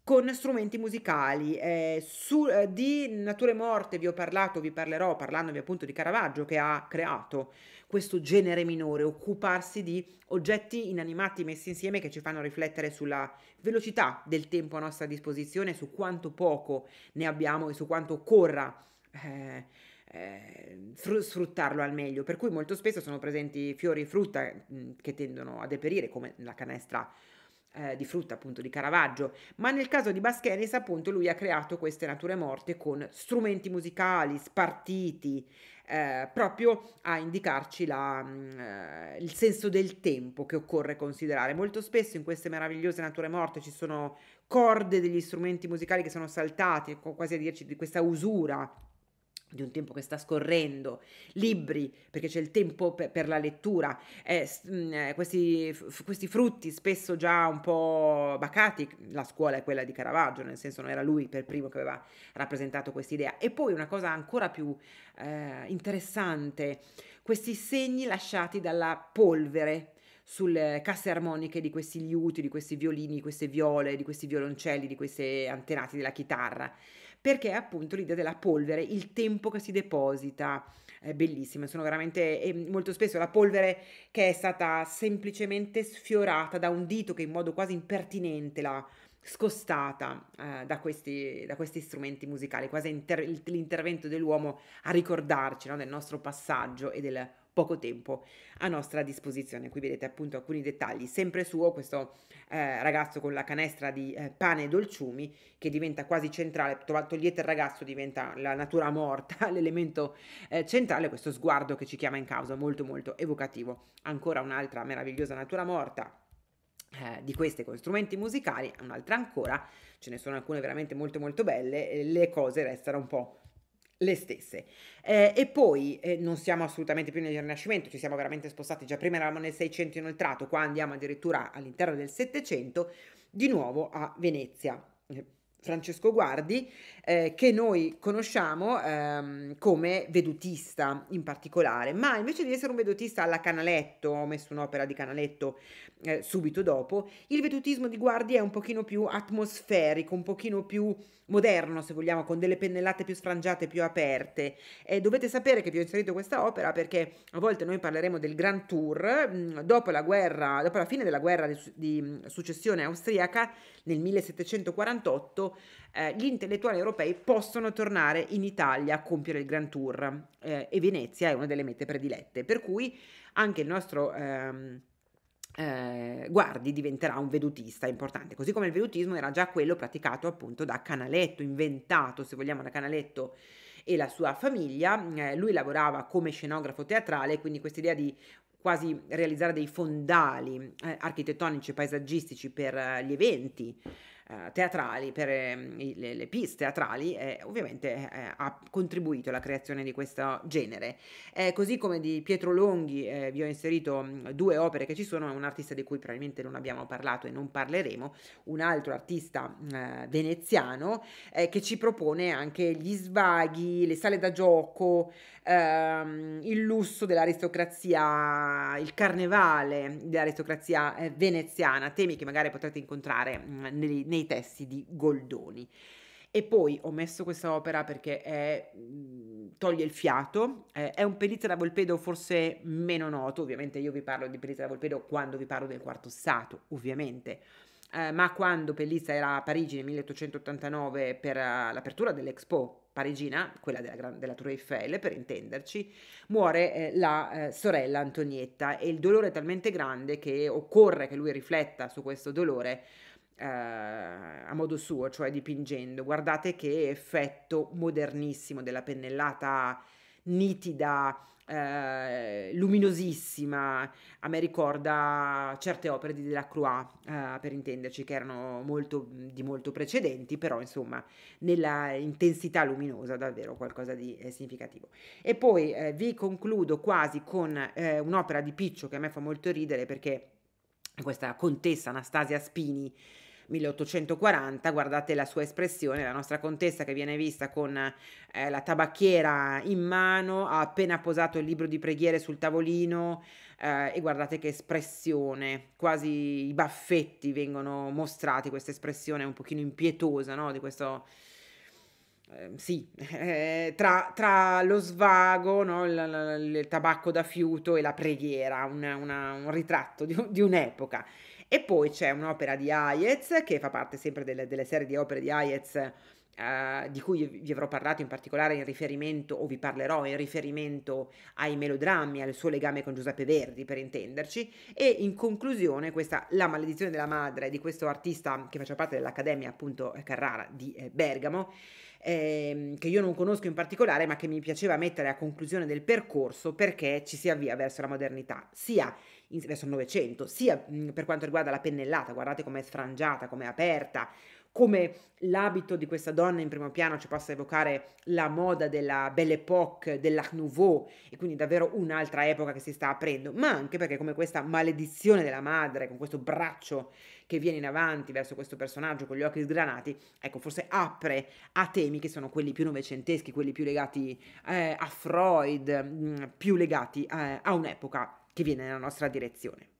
con strumenti musicali. Eh, su, eh, di Nature Morte vi ho parlato, vi parlerò parlandovi appunto di Caravaggio che ha creato questo genere minore, occuparsi di oggetti inanimati messi insieme che ci fanno riflettere sulla velocità del tempo a nostra disposizione, su quanto poco ne abbiamo e su quanto occorra. Eh, eh sfruttarlo al meglio. Per cui molto spesso sono presenti fiori e frutta mm, che tendono a deperire, come la canestra eh, di frutta appunto di Caravaggio, ma nel caso di Bascheris appunto lui ha creato queste nature morte con strumenti musicali spartiti eh, proprio a indicarci la, mh, mm, eh, il senso del tempo che occorre considerare. Molto spesso in queste meravigliose nature morte ci sono corde degli strumenti musicali che sono saltati, quasi a dirci di questa usura di un tempo che sta scorrendo, libri, perché c'è il tempo per, per la lettura, eh, mm, eh questi, questi, frutti spesso già un po' bacati, la scuola è quella di Caravaggio, nel senso non era lui per primo che aveva rappresentato questa idea. E poi una cosa ancora più eh, interessante, questi segni lasciati dalla polvere, sulle casse armoniche di questi liuti, di questi violini, di queste viole, di questi violoncelli, di questi antenati della chitarra perché è appunto l'idea della polvere, il tempo che si deposita, è bellissima, sono veramente molto spesso la polvere che è stata semplicemente sfiorata da un dito che in modo quasi impertinente l'ha scostata eh, da, questi, da, questi, strumenti musicali, quasi inter- l'intervento dell'uomo a ricordarci no, del nostro passaggio e del poco tempo a nostra disposizione. Qui vedete appunto alcuni dettagli, sempre suo questo eh, ragazzo con la canestra di eh, pane e dolciumi che diventa quasi centrale, togliete il ragazzo diventa la natura morta, l'elemento eh, centrale, questo sguardo che ci chiama in causa, molto molto evocativo. Ancora un'altra meravigliosa natura morta. Eh, di queste con strumenti musicali, un'altra ancora, ce ne sono alcune veramente molto molto belle, le cose restano un po' le stesse. Eh, e poi eh, non siamo assolutamente più nel Rinascimento, ci siamo veramente spostati, già prima eravamo nel 600 inoltrato, qua andiamo addirittura all'interno del 700, di nuovo a Venezia. Eh, Francesco Guardi, eh, che noi conosciamo ehm, come vedutista in particolare, ma invece di essere un vedutista alla Canaletto, ho messo un'opera di Canaletto eh, subito dopo, il vedutismo di Guardi è un pochino più atmosferico, un pochino più moderno, se vogliamo, con delle pennellate più sfrangiate, più aperte. E dovete sapere che vi ho inserito questa opera perché a volte noi parleremo del Grand Tour. Mm, dopo la guerra, dopo la fine della guerra di, di mm, successione austriaca nel 1748, eh, gli intellettuali europei possono tornare in Italia a compiere il Grand Tour eh, e Venezia è una delle mete predilette. Per cui anche il nostro... Ehm, eh, guardi diventerà un vedutista importante, così come il vedutismo era già quello praticato appunto da Canaletto, inventato se vogliamo da Canaletto e la sua famiglia, eh, lui lavorava come scenografo teatrale, quindi questa idea di quasi realizzare dei fondali eh, architettonici e paesaggistici per eh, gli eventi eh, teatrali, per eh, le, le, piste teatrali, eh, ovviamente eh, eh, ha contribuito alla creazione di questo genere. così come di Pietro Longhi vi ho inserito mm, due opere che ci sono, un artista di cui probabilmente non abbiamo parlato e non parleremo, un altro artista mm, veneziano che ci propone anche gli svaghi, le sale da gioco, ehm, il lusso dell'aristocrazia, il carnevale dell'aristocrazia veneziana, temi che magari potrete incontrare mm, nei, nei nei testi di Goldoni. E poi ho messo questa opera perché è, toglie il fiato, eh, è un Pelizza da Volpedo forse meno noto, ovviamente io vi parlo di Pelizza da Volpedo quando vi parlo del quarto stato, ovviamente. Eh, ma quando Pellizza era a Parigi nel 1889 per uh, l'apertura dell'Expo parigina, quella della, della, Tour Eiffel per intenderci, muore eh, la eh, sorella Antonietta e il dolore è talmente grande che occorre che lui rifletta su questo dolore eh, a modo suo, cioè dipingendo. Guardate che effetto modernissimo della pennellata nitida, eh, luminosissima. A me ricorda certe opere di Delacroix, eh, per intenderci, che erano molto, di molto precedenti, però insomma nella intensità luminosa davvero qualcosa di eh, significativo. E poi eh, vi concludo quasi con eh, un'opera di Piccio che a me fa molto ridere perché questa contessa Anastasia Spini 1840, guardate la sua espressione, la nostra contessa che viene vista con eh, la tabacchiera in mano, ha appena posato il libro di preghiere sul tavolino eh, e guardate che espressione, quasi i baffetti vengono mostrati, questa espressione un pochino impietosa no? di questo... Ehm, sì, eh, tra, tra, lo svago, no, l, il tabacco da fiuto e la preghiera, una, una, un ritratto di, di un'epoca. E poi c'è un'opera di Hayez, che fa parte sempre delle, delle serie di opere di Hayez, Uh, di cui vi avrò parlato in particolare in riferimento, o vi parlerò in riferimento ai melodrammi, al suo legame con Giuseppe Verdi, per intenderci, e in conclusione questa La maledizione della madre di questo artista che faceva parte dell'Accademia appunto eh, Carrara di eh, Bergamo, ehm, che io non conosco in particolare, ma che mi piaceva mettere a conclusione del percorso perché ci si avvia verso la modernità, sia in, verso il Novecento, sia mh, mhmm, per quanto riguarda la pennellata, guardate com'è sfrangiata, com'è aperta, come l'abito di questa donna in primo piano ci possa evocare la moda della Belle Époque, dell'Art Nouveau e quindi davvero un'altra epoca che si sta aprendo, ma anche perché come questa maledizione della madre con questo braccio che viene in avanti verso questo personaggio con gli occhi sgranati, ecco, forse apre a temi che sono quelli più novecenteschi, quelli più legati eh, a Freud, mh, mhmm, più legati eh, a un'epoca che viene nella nostra direzione.